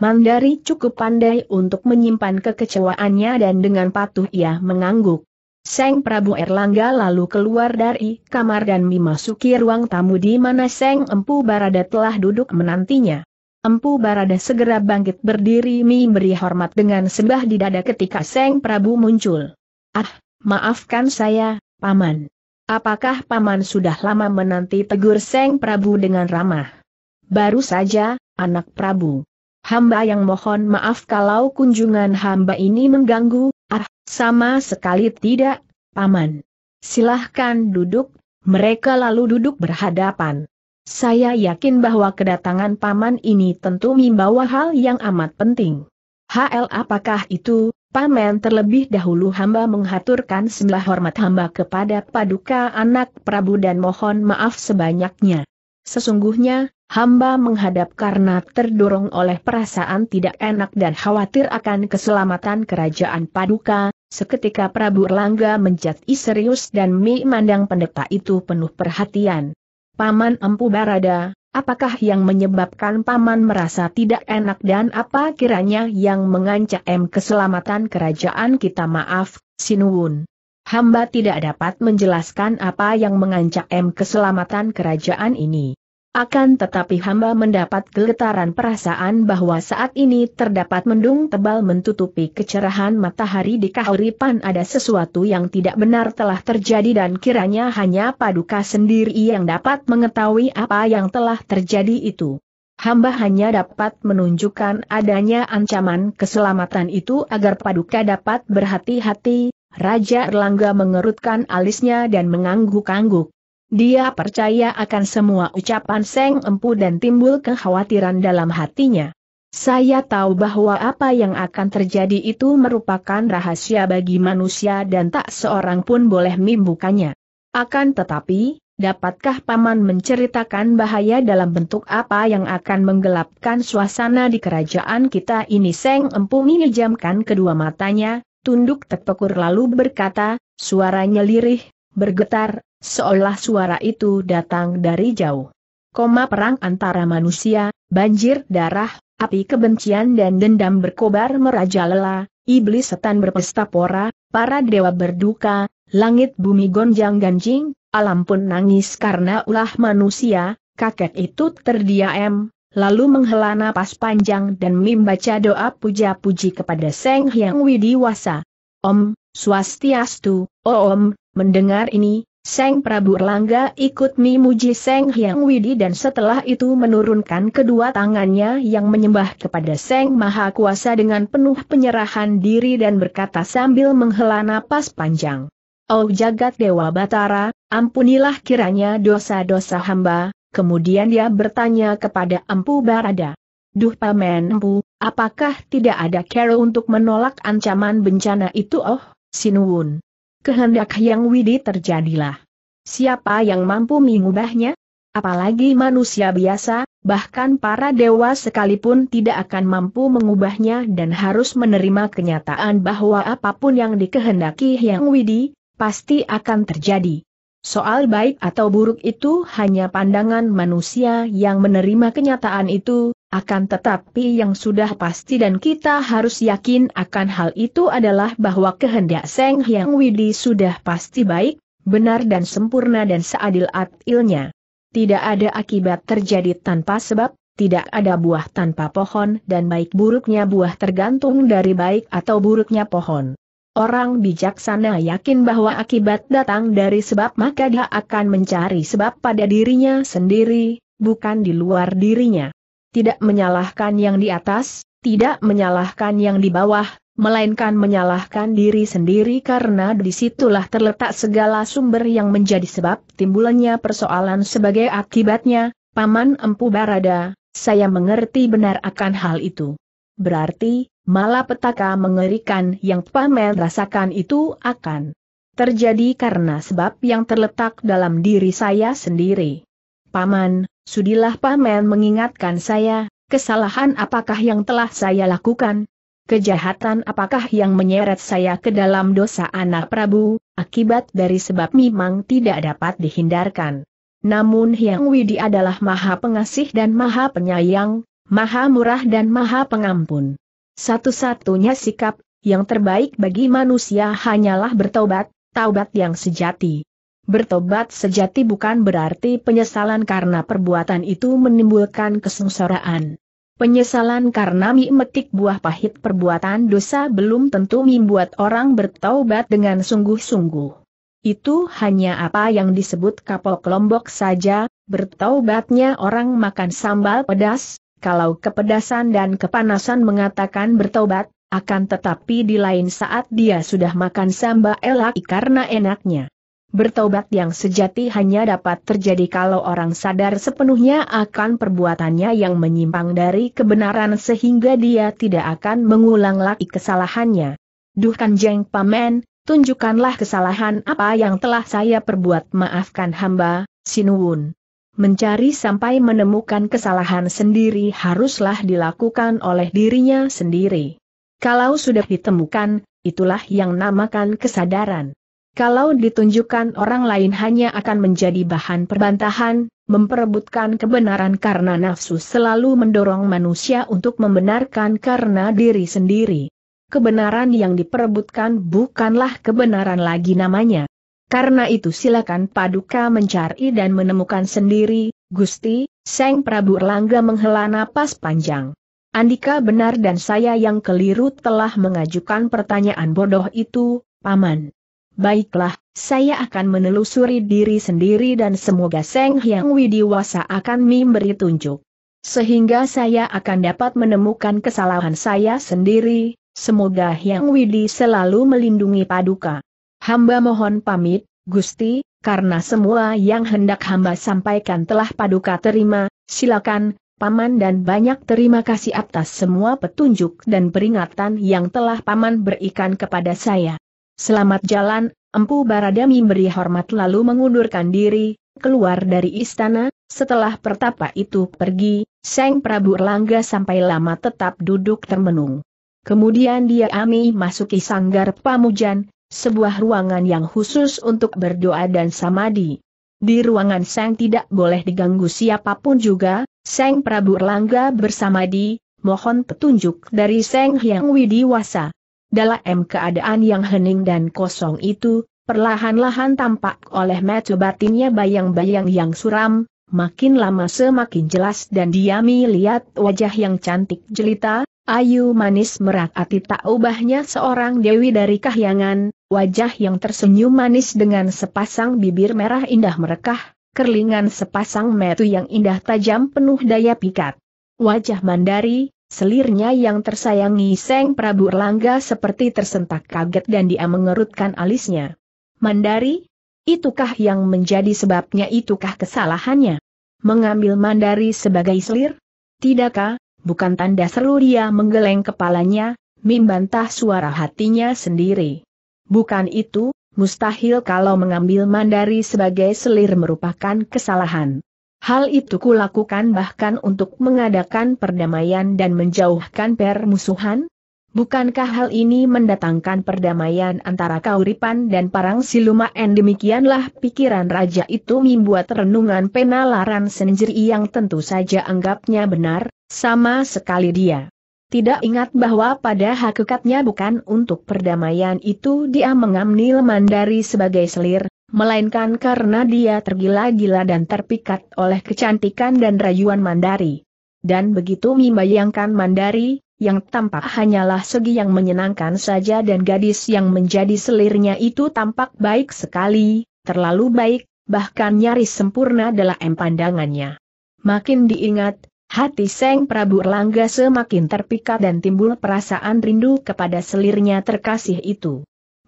Mandari cukup pandai untuk menyimpan kekecewaannya dan dengan patuh ia mengangguk. Seng Prabu Erlangga lalu keluar dari kamar dan memasuki ruang tamu di mana Seng Empu Barada telah duduk menantinya. Empu Barada segera bangkit berdiri memberi hormat dengan sembah di dada ketika Seng Prabu muncul. Ah, maafkan saya, Paman. Apakah Paman sudah lama menanti tegur Seng Prabu dengan ramah? Baru saja, anak Prabu. Hamba yang mohon maaf kalau kunjungan hamba ini mengganggu, ah, sama sekali tidak, Paman. Silahkan duduk, mereka lalu duduk berhadapan. Saya yakin bahwa kedatangan Paman ini tentu membawa hal yang amat penting. HL apakah itu, Paman terlebih dahulu hamba menghaturkan sembah hormat hamba kepada Paduka anak Prabu dan mohon maaf sebanyaknya. Sesungguhnya, hamba menghadap karena terdorong oleh perasaan tidak enak dan khawatir akan keselamatan kerajaan Paduka, seketika Prabu Erlangga menjadi serius dan memandang pendeta itu penuh perhatian. Paman Empu Barada, apakah yang menyebabkan Paman merasa tidak enak dan apa kiranya yang mengancam keselamatan kerajaan kita maaf, Sinuun. Hamba tidak dapat menjelaskan apa yang mengancam keselamatan kerajaan ini. Akan tetapi hamba mendapat geletaran perasaan bahwa saat ini terdapat mendung tebal menutupi kecerahan matahari di kahuripan ada sesuatu yang tidak benar telah terjadi dan kiranya hanya paduka sendiri yang dapat mengetahui apa yang telah terjadi itu. Hamba hanya dapat menunjukkan adanya ancaman keselamatan itu agar paduka dapat berhati-hati, Raja Erlangga mengerutkan alisnya dan mengangguk-angguk. Dia percaya akan semua ucapan Seng Empu dan timbul kekhawatiran dalam hatinya. Saya tahu bahwa apa yang akan terjadi itu merupakan rahasia bagi manusia dan tak seorang pun boleh membukanya. Akan tetapi, dapatkah Paman menceritakan bahaya dalam bentuk apa yang akan menggelapkan suasana di kerajaan kita ini? Seng Empu menjamkan kedua matanya, tunduk terpekur lalu berkata, suaranya lirih, bergetar, Seolah suara itu datang dari jauh. Koma perang antara manusia, banjir darah, api kebencian dan dendam berkobar merajalela, iblis setan berpesta pora, para dewa berduka, langit bumi gonjang ganjing, alam pun nangis karena ulah manusia, kakek itu terdiam, lalu menghela napas panjang dan membaca doa puja-puji kepada Seng Hyang Widiwasa. Om, swastiastu, oh Om, mendengar ini, Seng Prabu Erlangga ikut memuji Seng Hyang Widi dan setelah itu menurunkan kedua tangannya yang menyembah kepada Seng Maha Kuasa dengan penuh penyerahan diri dan berkata sambil menghela napas panjang. Oh jagat Dewa Batara, ampunilah kiranya dosa-dosa hamba, kemudian dia bertanya kepada Empu Barada. Duh Paman Empu, apakah tidak ada cara untuk menolak ancaman bencana itu oh, Sinuun? kehendak yang widi terjadilah. Siapa yang mampu mengubahnya? Apalagi manusia biasa, bahkan para dewa sekalipun tidak akan mampu mengubahnya dan harus menerima kenyataan bahwa apapun yang dikehendaki Hyang Widi, pasti akan terjadi. Soal baik atau buruk itu hanya pandangan manusia yang menerima kenyataan itu, akan tetapi yang sudah pasti dan kita harus yakin akan hal itu adalah bahwa kehendak Seng Hyang Widi sudah pasti baik, benar dan sempurna dan seadil-adilnya. Tidak ada akibat terjadi tanpa sebab, tidak ada buah tanpa pohon dan baik buruknya buah tergantung dari baik atau buruknya pohon. Orang bijaksana yakin bahwa akibat datang dari sebab maka dia akan mencari sebab pada dirinya sendiri, bukan di luar dirinya tidak menyalahkan yang di atas, tidak menyalahkan yang di bawah, melainkan menyalahkan diri sendiri karena disitulah terletak segala sumber yang menjadi sebab timbulannya persoalan sebagai akibatnya, Paman Empu Barada, saya mengerti benar akan hal itu. Berarti, malapetaka mengerikan yang Paman rasakan itu akan terjadi karena sebab yang terletak dalam diri saya sendiri. Paman, Sudilah Paman mengingatkan saya, kesalahan apakah yang telah saya lakukan? Kejahatan apakah yang menyeret saya ke dalam dosa anak Prabu, akibat dari sebab memang tidak dapat dihindarkan. Namun Hyang Widi adalah maha pengasih dan maha penyayang, maha murah dan maha pengampun. Satu-satunya sikap, yang terbaik bagi manusia hanyalah bertobat, taubat yang sejati. Bertobat sejati bukan berarti penyesalan karena perbuatan itu menimbulkan kesengsaraan. Penyesalan karena memetik buah pahit perbuatan dosa belum tentu membuat orang bertobat dengan sungguh-sungguh. Itu hanya apa yang disebut kapok lombok saja, Bertobatnya orang makan sambal pedas, kalau kepedasan dan kepanasan mengatakan bertobat, akan tetapi di lain saat dia sudah makan sambal elak karena enaknya. Bertobat yang sejati hanya dapat terjadi kalau orang sadar sepenuhnya akan perbuatannya yang menyimpang dari kebenaran sehingga dia tidak akan mengulang lagi kesalahannya. Duh jeng Pamen, tunjukkanlah kesalahan apa yang telah saya perbuat maafkan hamba, Sinuun. Mencari sampai menemukan kesalahan sendiri haruslah dilakukan oleh dirinya sendiri. Kalau sudah ditemukan, itulah yang namakan kesadaran. Kalau ditunjukkan orang lain hanya akan menjadi bahan perbantahan, memperebutkan kebenaran karena nafsu selalu mendorong manusia untuk membenarkan karena diri sendiri. Kebenaran yang diperebutkan bukanlah kebenaran lagi namanya. Karena itu silakan Paduka mencari dan menemukan sendiri, Gusti, Seng Prabu Erlangga menghela napas panjang. Andika benar dan saya yang keliru telah mengajukan pertanyaan bodoh itu, Paman. Baiklah, saya akan menelusuri diri sendiri dan semoga Seng Hyang Widiwasa akan memberi tunjuk. Sehingga saya akan dapat menemukan kesalahan saya sendiri, semoga Hyang Widi selalu melindungi Paduka. Hamba mohon pamit, Gusti, karena semua yang hendak hamba sampaikan telah Paduka terima, silakan, Paman dan banyak terima kasih atas semua petunjuk dan peringatan yang telah Paman berikan kepada saya selamat jalan, Empu Barada memberi hormat lalu mengundurkan diri, keluar dari istana, setelah pertapa itu pergi, Seng Prabu Erlangga sampai lama tetap duduk termenung. Kemudian dia ami masuki sanggar pamujan, sebuah ruangan yang khusus untuk berdoa dan samadi. Di ruangan Seng tidak boleh diganggu siapapun juga, Seng Prabu Erlangga bersamadi, mohon petunjuk dari Seng Hyang Widiwasa. Dalam keadaan yang hening dan kosong itu, perlahan-lahan tampak oleh mata batinnya bayang-bayang yang suram, makin lama semakin jelas dan diami lihat wajah yang cantik jelita, ayu manis merakati tak ubahnya seorang dewi dari kahyangan, wajah yang tersenyum manis dengan sepasang bibir merah indah merekah, kerlingan sepasang metu yang indah tajam penuh daya pikat. Wajah mandari, Selirnya yang tersayangi Seng Prabu Erlangga seperti tersentak kaget dan dia mengerutkan alisnya. Mandari? Itukah yang menjadi sebabnya itukah kesalahannya? Mengambil Mandari sebagai selir? Tidakkah, bukan tanda seru dia menggeleng kepalanya, membantah suara hatinya sendiri. Bukan itu, mustahil kalau mengambil Mandari sebagai selir merupakan kesalahan. Hal itu kulakukan bahkan untuk mengadakan perdamaian dan menjauhkan permusuhan? Bukankah hal ini mendatangkan perdamaian antara Kauripan dan Parang Silumaen demikianlah pikiran raja itu membuat renungan penalaran senjiri yang tentu saja anggapnya benar, sama sekali dia. Tidak ingat bahwa pada hakikatnya bukan untuk perdamaian itu dia mengamni Lemandari sebagai selir, melainkan karena dia tergila-gila dan terpikat oleh kecantikan dan rayuan Mandari. Dan begitu membayangkan Mandari, yang tampak hanyalah segi yang menyenangkan saja dan gadis yang menjadi selirnya itu tampak baik sekali, terlalu baik, bahkan nyaris sempurna dalam pandangannya. Makin diingat, hati Seng Prabu Erlangga semakin terpikat dan timbul perasaan rindu kepada selirnya terkasih itu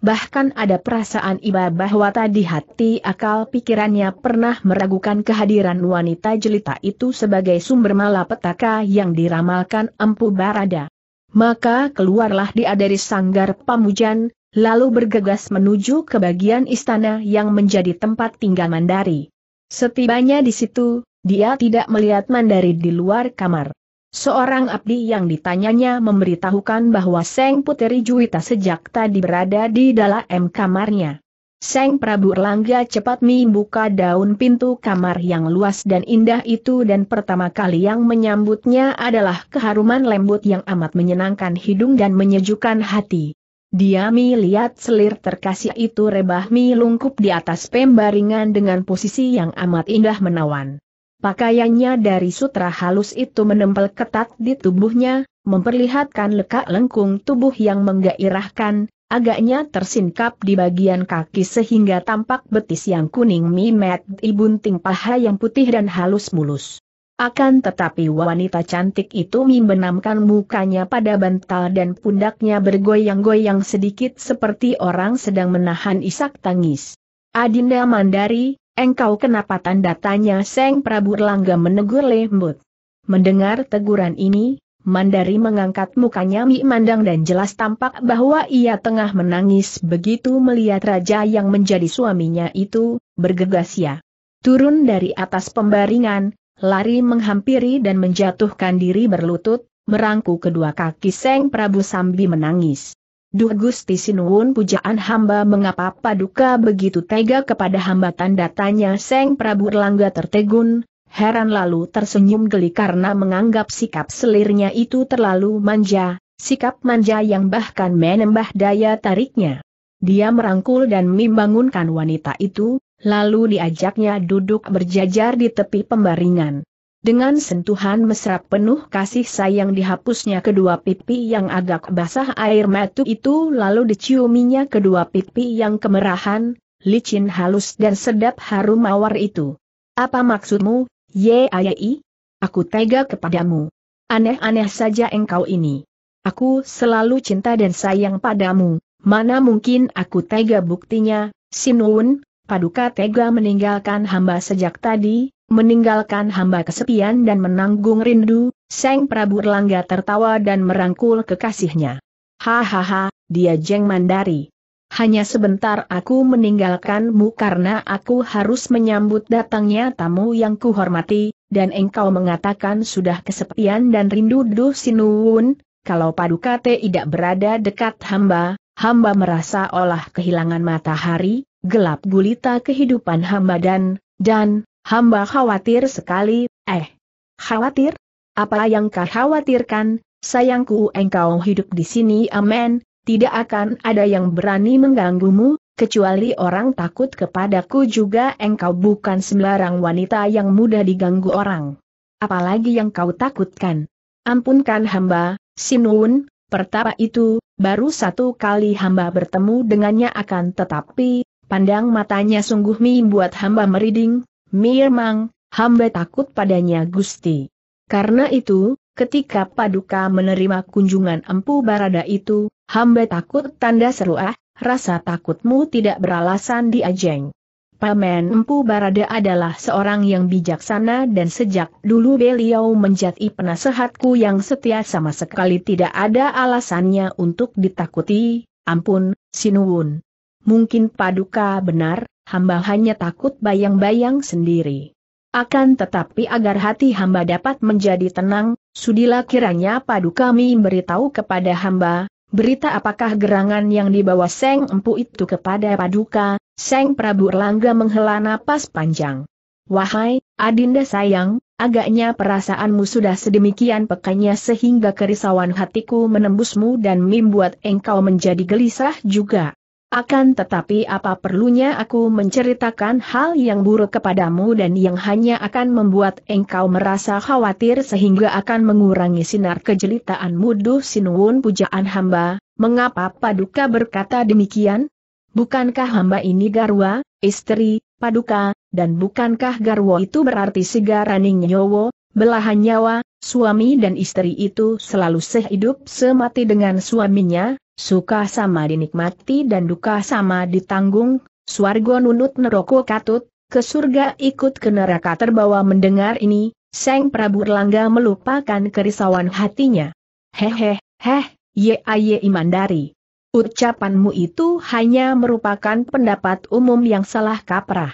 bahkan ada perasaan iba bahwa tadi hati akal pikirannya pernah meragukan kehadiran wanita jelita itu sebagai sumber malapetaka yang diramalkan Empu Barada. Maka keluarlah dia dari sanggar pamujan, lalu bergegas menuju ke bagian istana yang menjadi tempat tinggal Mandari. Setibanya di situ, dia tidak melihat Mandari di luar kamar. Seorang abdi yang ditanyanya memberitahukan bahwa Seng Puteri Juwita sejak tadi berada di dalam kamarnya. Seng Prabu Erlangga cepat membuka daun pintu kamar yang luas dan indah itu dan pertama kali yang menyambutnya adalah keharuman lembut yang amat menyenangkan hidung dan menyejukkan hati. Dia melihat selir terkasih itu rebah melungkup di atas pembaringan dengan posisi yang amat indah menawan. Pakaiannya dari sutra halus itu menempel ketat di tubuhnya, memperlihatkan lekak lengkung tubuh yang menggairahkan, agaknya tersingkap di bagian kaki sehingga tampak betis yang kuning mimet ibunting paha yang putih dan halus mulus. Akan tetapi wanita cantik itu membenamkan mukanya pada bantal dan pundaknya bergoyang-goyang sedikit seperti orang sedang menahan isak tangis. Adinda Mandari, Engkau kenapa tanda tanya Seng Prabu Erlangga menegur lembut. Mendengar teguran ini, Mandari mengangkat mukanya Mi Mandang dan jelas tampak bahwa ia tengah menangis begitu melihat raja yang menjadi suaminya itu, bergegas ya. Turun dari atas pembaringan, lari menghampiri dan menjatuhkan diri berlutut, merangku kedua kaki Seng Prabu Sambi menangis. Duh Gusti Sinuun pujaan hamba mengapa paduka begitu tega kepada hamba tanda tanya Seng Prabu Erlangga tertegun, heran lalu tersenyum geli karena menganggap sikap selirnya itu terlalu manja, sikap manja yang bahkan menembah daya tariknya. Dia merangkul dan membangunkan wanita itu, lalu diajaknya duduk berjajar di tepi pembaringan. Dengan sentuhan mesra penuh kasih sayang dihapusnya kedua pipi yang agak basah air mata itu lalu diciuminya kedua pipi yang kemerahan, licin halus dan sedap harum mawar itu. Apa maksudmu, Ye ayai? Aku tega kepadamu. Aneh-aneh saja engkau ini. Aku selalu cinta dan sayang padamu, mana mungkin aku tega buktinya, Sinun, paduka tega meninggalkan hamba sejak tadi, Meninggalkan hamba kesepian dan menanggung rindu, Seng Prabu Erlangga tertawa dan merangkul kekasihnya. Hahaha, dia jeng mandari. Hanya sebentar aku meninggalkanmu karena aku harus menyambut datangnya tamu yang kuhormati, dan engkau mengatakan sudah kesepian dan rindu duh sinuun, kalau paduka tidak berada dekat hamba, hamba merasa olah kehilangan matahari, gelap gulita kehidupan hamba dan, dan, Hamba khawatir sekali, eh. Khawatir? Apa yang kau khawatirkan, sayangku engkau hidup di sini amin, tidak akan ada yang berani mengganggumu, kecuali orang takut kepadaku juga engkau bukan sembarang wanita yang mudah diganggu orang. Apalagi yang kau takutkan. Ampunkan hamba, Sinun, pertama itu, baru satu kali hamba bertemu dengannya akan tetapi, pandang matanya sungguh membuat hamba meriding, Mirmang, hamba takut padanya Gusti. Karena itu, ketika Paduka menerima kunjungan Empu Barada itu, hamba takut tanda seru ah, rasa takutmu tidak beralasan di Ajeng. Paman Empu Barada adalah seorang yang bijaksana dan sejak dulu beliau menjadi penasehatku yang setia sama sekali tidak ada alasannya untuk ditakuti, ampun, sinuun. Mungkin paduka benar, hamba hanya takut bayang-bayang sendiri. Akan tetapi agar hati hamba dapat menjadi tenang, sudilah kiranya padu kami beritahu kepada hamba, berita apakah gerangan yang dibawa Seng Empu itu kepada paduka, Seng Prabu Erlangga menghela napas panjang. Wahai, adinda sayang, agaknya perasaanmu sudah sedemikian pekanya sehingga kerisauan hatiku menembusmu dan membuat engkau menjadi gelisah juga. Akan tetapi apa perlunya aku menceritakan hal yang buruk kepadamu dan yang hanya akan membuat engkau merasa khawatir sehingga akan mengurangi sinar kejelitaan muduh Sinuun pujaan hamba, mengapa Paduka berkata demikian? Bukankah hamba ini Garwa, istri, Paduka, dan bukankah Garwa itu berarti segaraning nyowo, belahan nyawa, suami dan istri itu selalu sehidup semati dengan suaminya, Suka sama dinikmati dan duka sama ditanggung, swargo nunut neroko katut, ke surga ikut ke neraka terbawa mendengar ini, Seng Prabu Erlangga melupakan kerisauan hatinya. Hehe, heh, ye aye imandari. Ucapanmu itu hanya merupakan pendapat umum yang salah kaprah.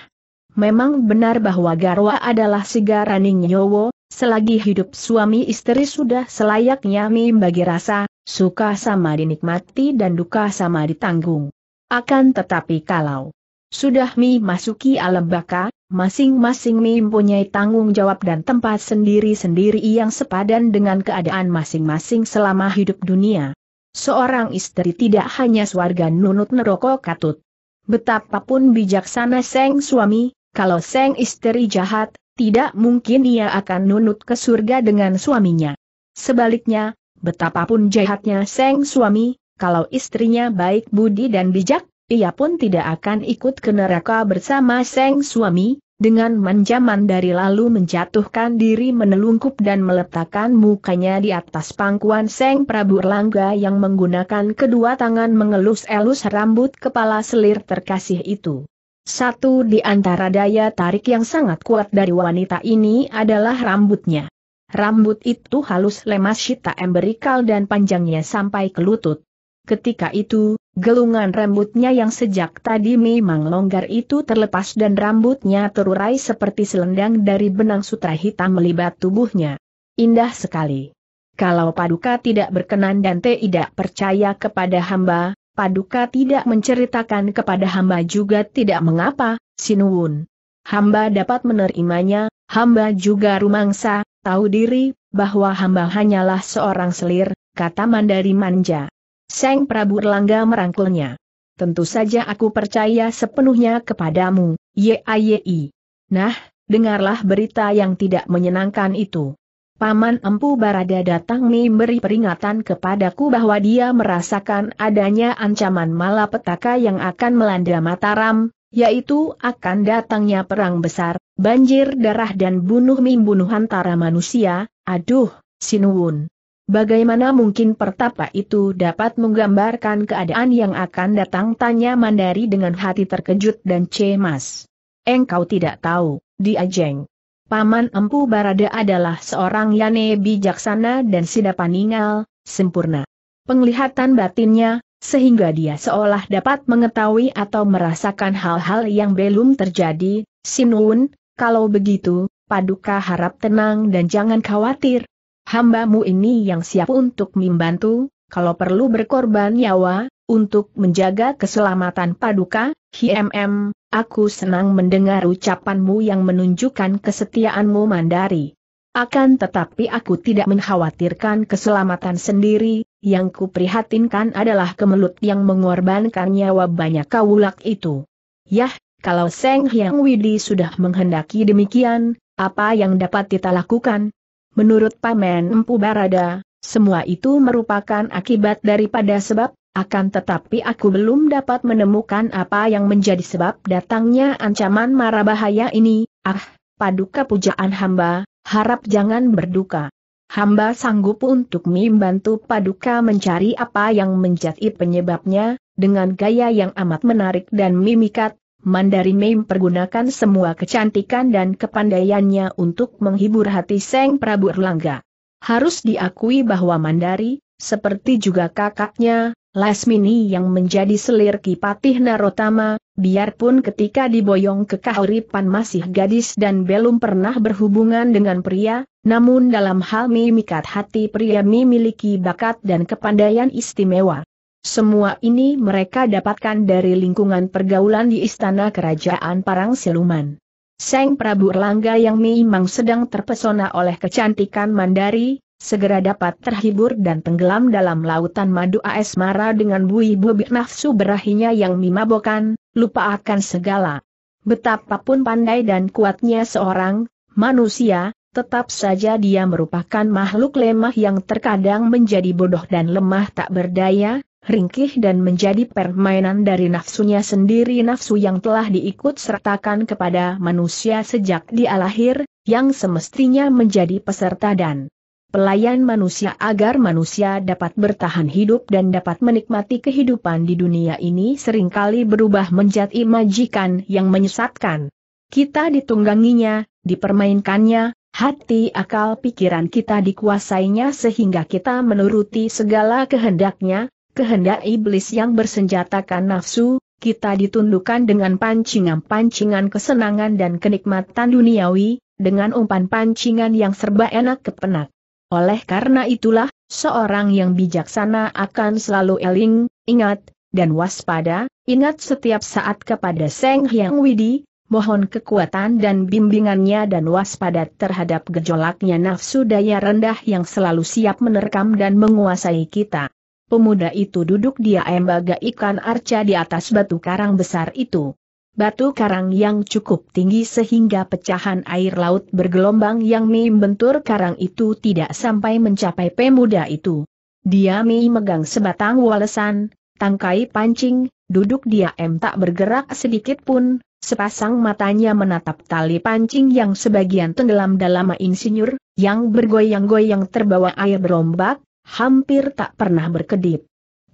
Memang benar bahwa Garwa adalah Sigaraning Nyowo, selagi hidup suami istri sudah selayaknya mim bagi rasa, Suka sama dinikmati dan duka sama ditanggung. Akan tetapi kalau sudah mi masuki alam baka, masing-masing mi mempunyai tanggung jawab dan tempat sendiri-sendiri yang sepadan dengan keadaan masing-masing selama hidup dunia. Seorang istri tidak hanya swarga nunut neroko katut. Betapapun bijaksana seng suami, kalau seng istri jahat, tidak mungkin ia akan nunut ke surga dengan suaminya. Sebaliknya, Betapapun jahatnya Seng suami, kalau istrinya baik budi dan bijak, ia pun tidak akan ikut ke neraka bersama Seng suami, dengan menjaman dari lalu menjatuhkan diri menelungkup dan meletakkan mukanya di atas pangkuan Seng Prabu Erlangga yang menggunakan kedua tangan mengelus-elus rambut kepala selir terkasih itu. Satu di antara daya tarik yang sangat kuat dari wanita ini adalah rambutnya. Rambut itu halus lemas sita emberikal dan panjangnya sampai ke lutut. Ketika itu, gelungan rambutnya yang sejak tadi memang longgar itu terlepas dan rambutnya terurai seperti selendang dari benang sutra hitam melibat tubuhnya. Indah sekali. Kalau Paduka tidak berkenan dan tidak percaya kepada hamba, Paduka tidak menceritakan kepada hamba juga tidak mengapa, Sinuun. Hamba dapat menerimanya, hamba juga rumangsa, Tahu diri, bahwa hamba hanyalah seorang selir, kata Mandari manja. Seng Prabu Erlangga merangkulnya. Tentu saja aku percaya sepenuhnya kepadamu, YAYI. Nah, dengarlah berita yang tidak menyenangkan itu. Paman Empu Barada datang memberi peringatan kepadaku bahwa dia merasakan adanya ancaman malapetaka yang akan melanda Mataram, yaitu akan datangnya perang besar, banjir darah dan bunuh mimbunuh antara manusia, aduh, sinuun. Bagaimana mungkin pertapa itu dapat menggambarkan keadaan yang akan datang tanya Mandari dengan hati terkejut dan cemas. Engkau tidak tahu, diajeng. Paman Empu Barada adalah seorang Yane bijaksana dan sidapaningal, sempurna. Penglihatan batinnya, sehingga dia seolah dapat mengetahui atau merasakan hal-hal yang belum terjadi, Sinun, kalau begitu, Paduka harap tenang dan jangan khawatir. Hambamu ini yang siap untuk membantu, kalau perlu berkorban nyawa, untuk menjaga keselamatan Paduka, HMM, aku senang mendengar ucapanmu yang menunjukkan kesetiaanmu Mandari. Akan tetapi aku tidak mengkhawatirkan keselamatan sendiri, yang kuprihatinkan adalah kemelut yang mengorbankan nyawa banyak kawulak itu. Yah, kalau Seng Hyang Widi sudah menghendaki demikian, apa yang dapat kita lakukan? Menurut Pamen Empu Barada, semua itu merupakan akibat daripada sebab, akan tetapi aku belum dapat menemukan apa yang menjadi sebab datangnya ancaman marah bahaya ini, ah, paduka pujaan hamba, harap jangan berduka hamba sanggup untuk membantu Paduka mencari apa yang menjadi penyebabnya, dengan gaya yang amat menarik dan mimikat, Mandari mempergunakan semua kecantikan dan kepandaiannya untuk menghibur hati Seng Prabu Erlangga. Harus diakui bahwa Mandari, seperti juga kakaknya, Lasmini yang menjadi selir Kipatih Narotama, biarpun ketika diboyong ke kahuripan masih gadis dan belum pernah berhubungan dengan pria, namun dalam hal mimikat hati pria memiliki bakat dan kepandaian istimewa. Semua ini mereka dapatkan dari lingkungan pergaulan di istana kerajaan Parang Siluman. Seng Prabu Erlangga yang memang sedang terpesona oleh kecantikan Mandari, segera dapat terhibur dan tenggelam dalam lautan madu Mara dengan buih bui nafsu berahinya yang memabokan, lupa akan segala. Betapapun pandai dan kuatnya seorang manusia, tetap saja dia merupakan makhluk lemah yang terkadang menjadi bodoh dan lemah tak berdaya, ringkih dan menjadi permainan dari nafsunya sendiri nafsu yang telah diikut sertakan kepada manusia sejak dia lahir, yang semestinya menjadi peserta dan pelayan manusia agar manusia dapat bertahan hidup dan dapat menikmati kehidupan di dunia ini seringkali berubah menjadi majikan yang menyesatkan. Kita ditungganginya, dipermainkannya, Hati akal pikiran kita dikuasainya sehingga kita menuruti segala kehendaknya, kehendak iblis yang bersenjatakan nafsu, kita ditundukkan dengan pancingan-pancingan kesenangan dan kenikmatan duniawi, dengan umpan pancingan yang serba enak kepenak. Oleh karena itulah, seorang yang bijaksana akan selalu eling, ingat, dan waspada, ingat setiap saat kepada Seng Hyang Widi, mohon kekuatan dan bimbingannya dan waspada terhadap gejolaknya nafsu daya rendah yang selalu siap menerkam dan menguasai kita. Pemuda itu duduk di embaga ikan arca di atas batu karang besar itu. Batu karang yang cukup tinggi sehingga pecahan air laut bergelombang yang membentur karang itu tidak sampai mencapai pemuda itu. Dia memegang sebatang walesan, tangkai pancing, duduk diam tak bergerak sedikit pun, Sepasang matanya menatap tali pancing yang sebagian tenggelam dalam insinyur, yang bergoyang-goyang terbawa air berombak, hampir tak pernah berkedip.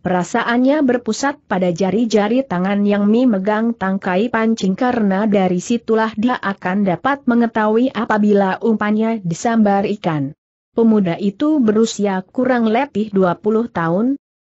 Perasaannya berpusat pada jari-jari tangan yang memegang tangkai pancing karena dari situlah dia akan dapat mengetahui apabila umpannya disambar ikan. Pemuda itu berusia kurang lebih 20 tahun,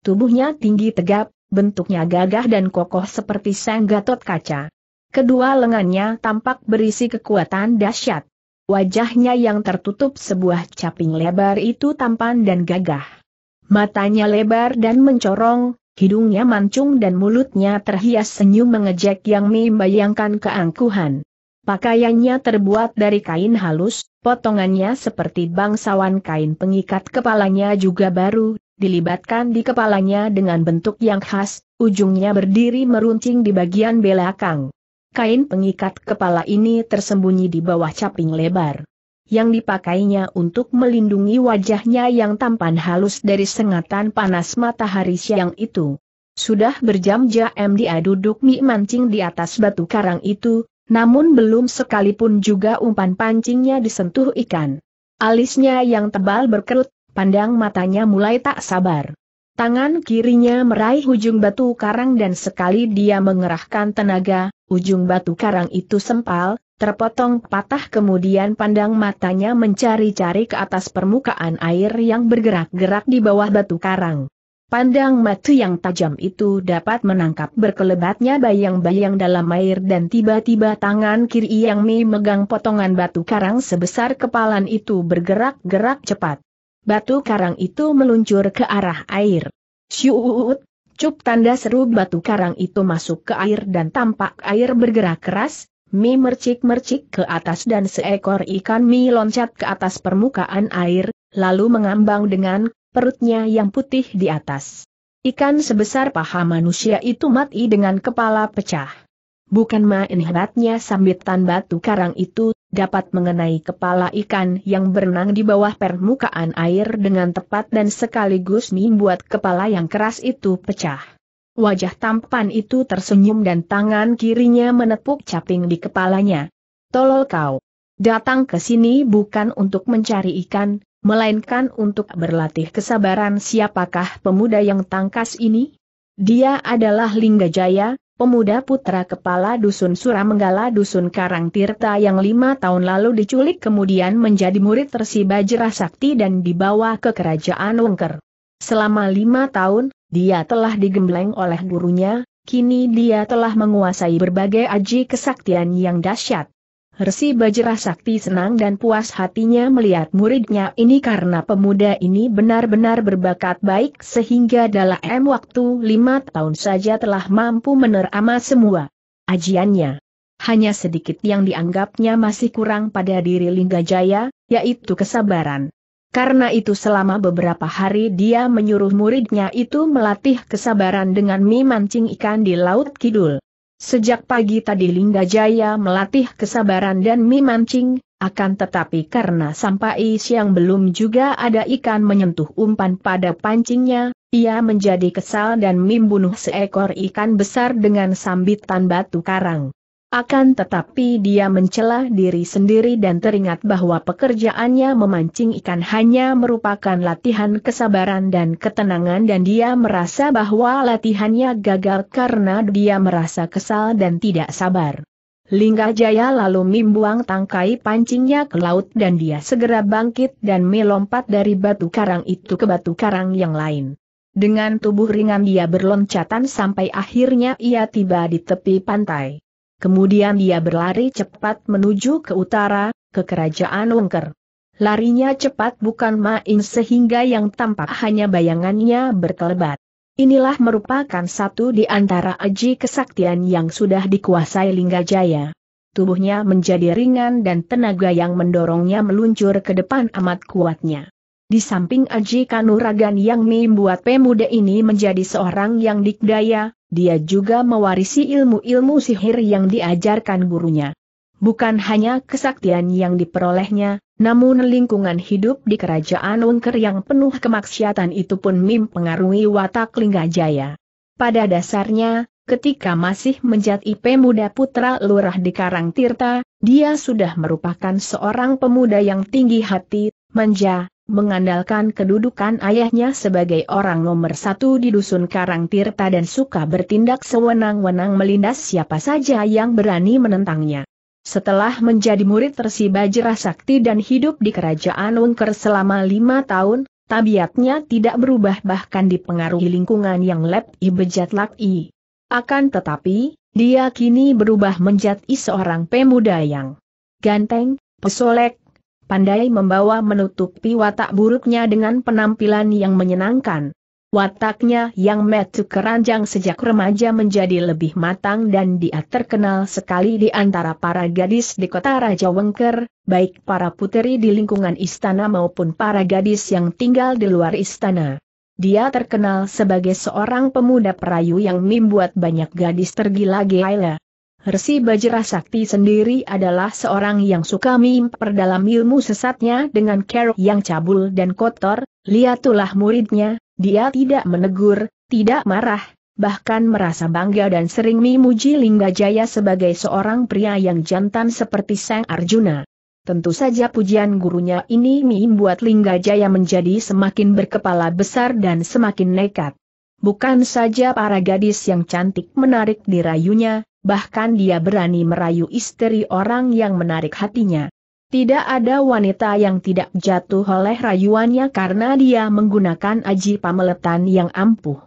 tubuhnya tinggi tegap, bentuknya gagah dan kokoh seperti sang gatot kaca. Kedua lengannya tampak berisi kekuatan dahsyat. Wajahnya yang tertutup sebuah caping lebar itu tampan dan gagah. Matanya lebar dan mencorong, hidungnya mancung dan mulutnya terhias senyum mengejek yang membayangkan keangkuhan. Pakaiannya terbuat dari kain halus, potongannya seperti bangsawan kain pengikat kepalanya juga baru, dilibatkan di kepalanya dengan bentuk yang khas, ujungnya berdiri meruncing di bagian belakang. Kain pengikat kepala ini tersembunyi di bawah caping lebar. Yang dipakainya untuk melindungi wajahnya yang tampan halus dari sengatan panas matahari siang itu. Sudah berjam-jam dia duduk mie mancing di atas batu karang itu, namun belum sekalipun juga umpan pancingnya disentuh ikan. Alisnya yang tebal berkerut, pandang matanya mulai tak sabar. Tangan kirinya meraih ujung batu karang dan sekali dia mengerahkan tenaga, ujung batu karang itu sempal, terpotong patah kemudian pandang matanya mencari-cari ke atas permukaan air yang bergerak-gerak di bawah batu karang. Pandang mata yang tajam itu dapat menangkap berkelebatnya bayang-bayang dalam air dan tiba-tiba tangan kiri yang memegang potongan batu karang sebesar kepalan itu bergerak-gerak cepat. Batu karang itu meluncur ke arah air. Syuut, cup tanda seru batu karang itu masuk ke air dan tampak air bergerak keras, mi mercik-mercik ke atas dan seekor ikan mi loncat ke atas permukaan air, lalu mengambang dengan perutnya yang putih di atas. Ikan sebesar paha manusia itu mati dengan kepala pecah. Bukan main hebatnya sambitan batu karang itu, dapat mengenai kepala ikan yang berenang di bawah permukaan air dengan tepat dan sekaligus membuat kepala yang keras itu pecah. Wajah tampan itu tersenyum dan tangan kirinya menepuk caping di kepalanya. Tolol kau. Datang ke sini bukan untuk mencari ikan, melainkan untuk berlatih kesabaran siapakah pemuda yang tangkas ini? Dia adalah Lingga Jaya pemuda putra kepala dusun Suramenggala dusun Karang Tirta yang lima tahun lalu diculik kemudian menjadi murid Tersiba Sakti dan dibawa ke kerajaan Wengker. Selama lima tahun, dia telah digembleng oleh gurunya, kini dia telah menguasai berbagai aji kesaktian yang dahsyat. Resi Bajra Sakti senang dan puas hatinya melihat muridnya ini karena pemuda ini benar-benar berbakat baik sehingga dalam waktu lima tahun saja telah mampu menerama semua ajiannya. Hanya sedikit yang dianggapnya masih kurang pada diri Linggajaya, yaitu kesabaran. Karena itu selama beberapa hari dia menyuruh muridnya itu melatih kesabaran dengan memancing ikan di Laut Kidul. Sejak pagi tadi Lingga Jaya melatih kesabaran dan memancing, akan tetapi karena sampai siang belum juga ada ikan menyentuh umpan pada pancingnya, ia menjadi kesal dan membunuh seekor ikan besar dengan sambitan batu karang. Akan tetapi dia mencela diri sendiri dan teringat bahwa pekerjaannya memancing ikan hanya merupakan latihan kesabaran dan ketenangan dan dia merasa bahwa latihannya gagal karena dia merasa kesal dan tidak sabar. Lingga Jaya lalu membuang tangkai pancingnya ke laut dan dia segera bangkit dan melompat dari batu karang itu ke batu karang yang lain. Dengan tubuh ringan dia berloncatan sampai akhirnya ia tiba di tepi pantai. Kemudian dia berlari cepat menuju ke utara, ke kerajaan Wengker. Larinya cepat bukan main sehingga yang tampak hanya bayangannya berkelebat. Inilah merupakan satu di antara aji kesaktian yang sudah dikuasai Linggajaya. Tubuhnya menjadi ringan dan tenaga yang mendorongnya meluncur ke depan amat kuatnya. Di samping Aji Kanuragan yang membuat pemuda ini menjadi seorang yang dikdaya, dia juga mewarisi ilmu-ilmu sihir yang diajarkan gurunya. Bukan hanya kesaktian yang diperolehnya, namun lingkungan hidup di kerajaan Ungker yang penuh kemaksiatan itu pun mempengaruhi watak Linggajaya. Pada dasarnya, ketika masih menjadi IP muda putra lurah di Karang Tirta, dia sudah merupakan seorang pemuda yang tinggi hati, manja, Mengandalkan kedudukan ayahnya sebagai orang nomor satu di dusun Karang Tirta dan suka bertindak sewenang-wenang melindas siapa saja yang berani menentangnya. Setelah menjadi murid Bajra Sakti dan hidup di kerajaan Wengker selama lima tahun, tabiatnya tidak berubah bahkan dipengaruhi lingkungan yang lep i bejat lak Akan tetapi, dia kini berubah menjadi seorang pemuda yang ganteng, pesolek, pandai membawa menutupi watak buruknya dengan penampilan yang menyenangkan. Wataknya yang metu keranjang sejak remaja menjadi lebih matang dan dia terkenal sekali di antara para gadis di kota Raja Wengker, baik para puteri di lingkungan istana maupun para gadis yang tinggal di luar istana. Dia terkenal sebagai seorang pemuda perayu yang membuat banyak gadis tergila-gila. Resi Bajra Sakti sendiri adalah seorang yang suka memperdalam ilmu sesatnya dengan kerok yang cabul dan kotor, lihatlah muridnya, dia tidak menegur, tidak marah, bahkan merasa bangga dan sering memuji Lingga Jaya sebagai seorang pria yang jantan seperti Sang Arjuna. Tentu saja pujian gurunya ini membuat Lingga Jaya menjadi semakin berkepala besar dan semakin nekat. Bukan saja para gadis yang cantik menarik dirayunya, bahkan dia berani merayu istri orang yang menarik hatinya. Tidak ada wanita yang tidak jatuh oleh rayuannya karena dia menggunakan aji pameletan yang ampuh.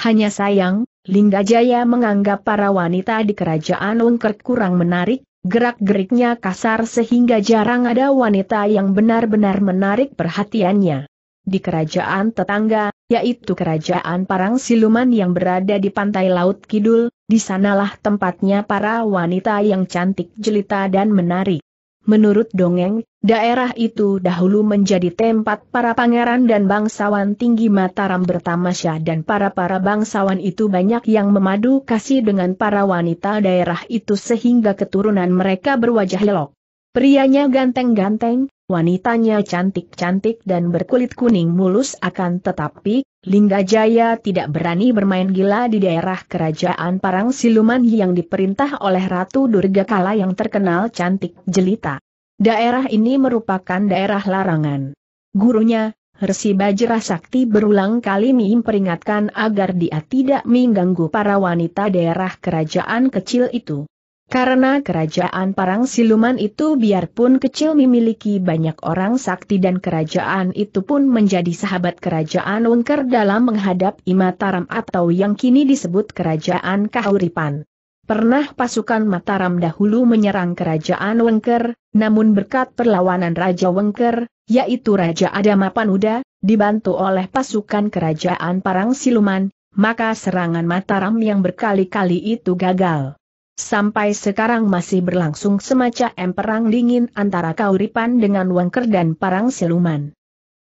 Hanya sayang, Lingga Jaya menganggap para wanita di kerajaan Ungker kurang menarik, gerak-geriknya kasar sehingga jarang ada wanita yang benar-benar menarik perhatiannya di kerajaan tetangga, yaitu kerajaan Parang Siluman yang berada di pantai Laut Kidul, di sanalah tempatnya para wanita yang cantik jelita dan menarik. Menurut dongeng, daerah itu dahulu menjadi tempat para pangeran dan bangsawan tinggi Mataram bertamasya dan para-para bangsawan itu banyak yang memadu kasih dengan para wanita daerah itu sehingga keturunan mereka berwajah lelok. Prianya ganteng-ganteng, Wanitanya cantik-cantik dan berkulit kuning mulus akan tetapi, Lingga Jaya tidak berani bermain gila di daerah kerajaan Parang Siluman yang diperintah oleh Ratu Durga Kala yang terkenal cantik jelita. Daerah ini merupakan daerah larangan. Gurunya, Resi Bajra Sakti berulang kali memperingatkan agar dia tidak mengganggu para wanita daerah kerajaan kecil itu. Karena kerajaan parang siluman itu biarpun kecil memiliki banyak orang sakti dan kerajaan itu pun menjadi sahabat kerajaan Ungker dalam menghadap Imataram atau yang kini disebut kerajaan Kahuripan. Pernah pasukan Mataram dahulu menyerang kerajaan Wengker, namun berkat perlawanan Raja Wengker, yaitu Raja Adama dibantu oleh pasukan kerajaan Parang Siluman, maka serangan Mataram yang berkali-kali itu gagal. Sampai sekarang masih berlangsung semacam perang dingin antara Kauripan dengan Wangker dan Parang Siluman.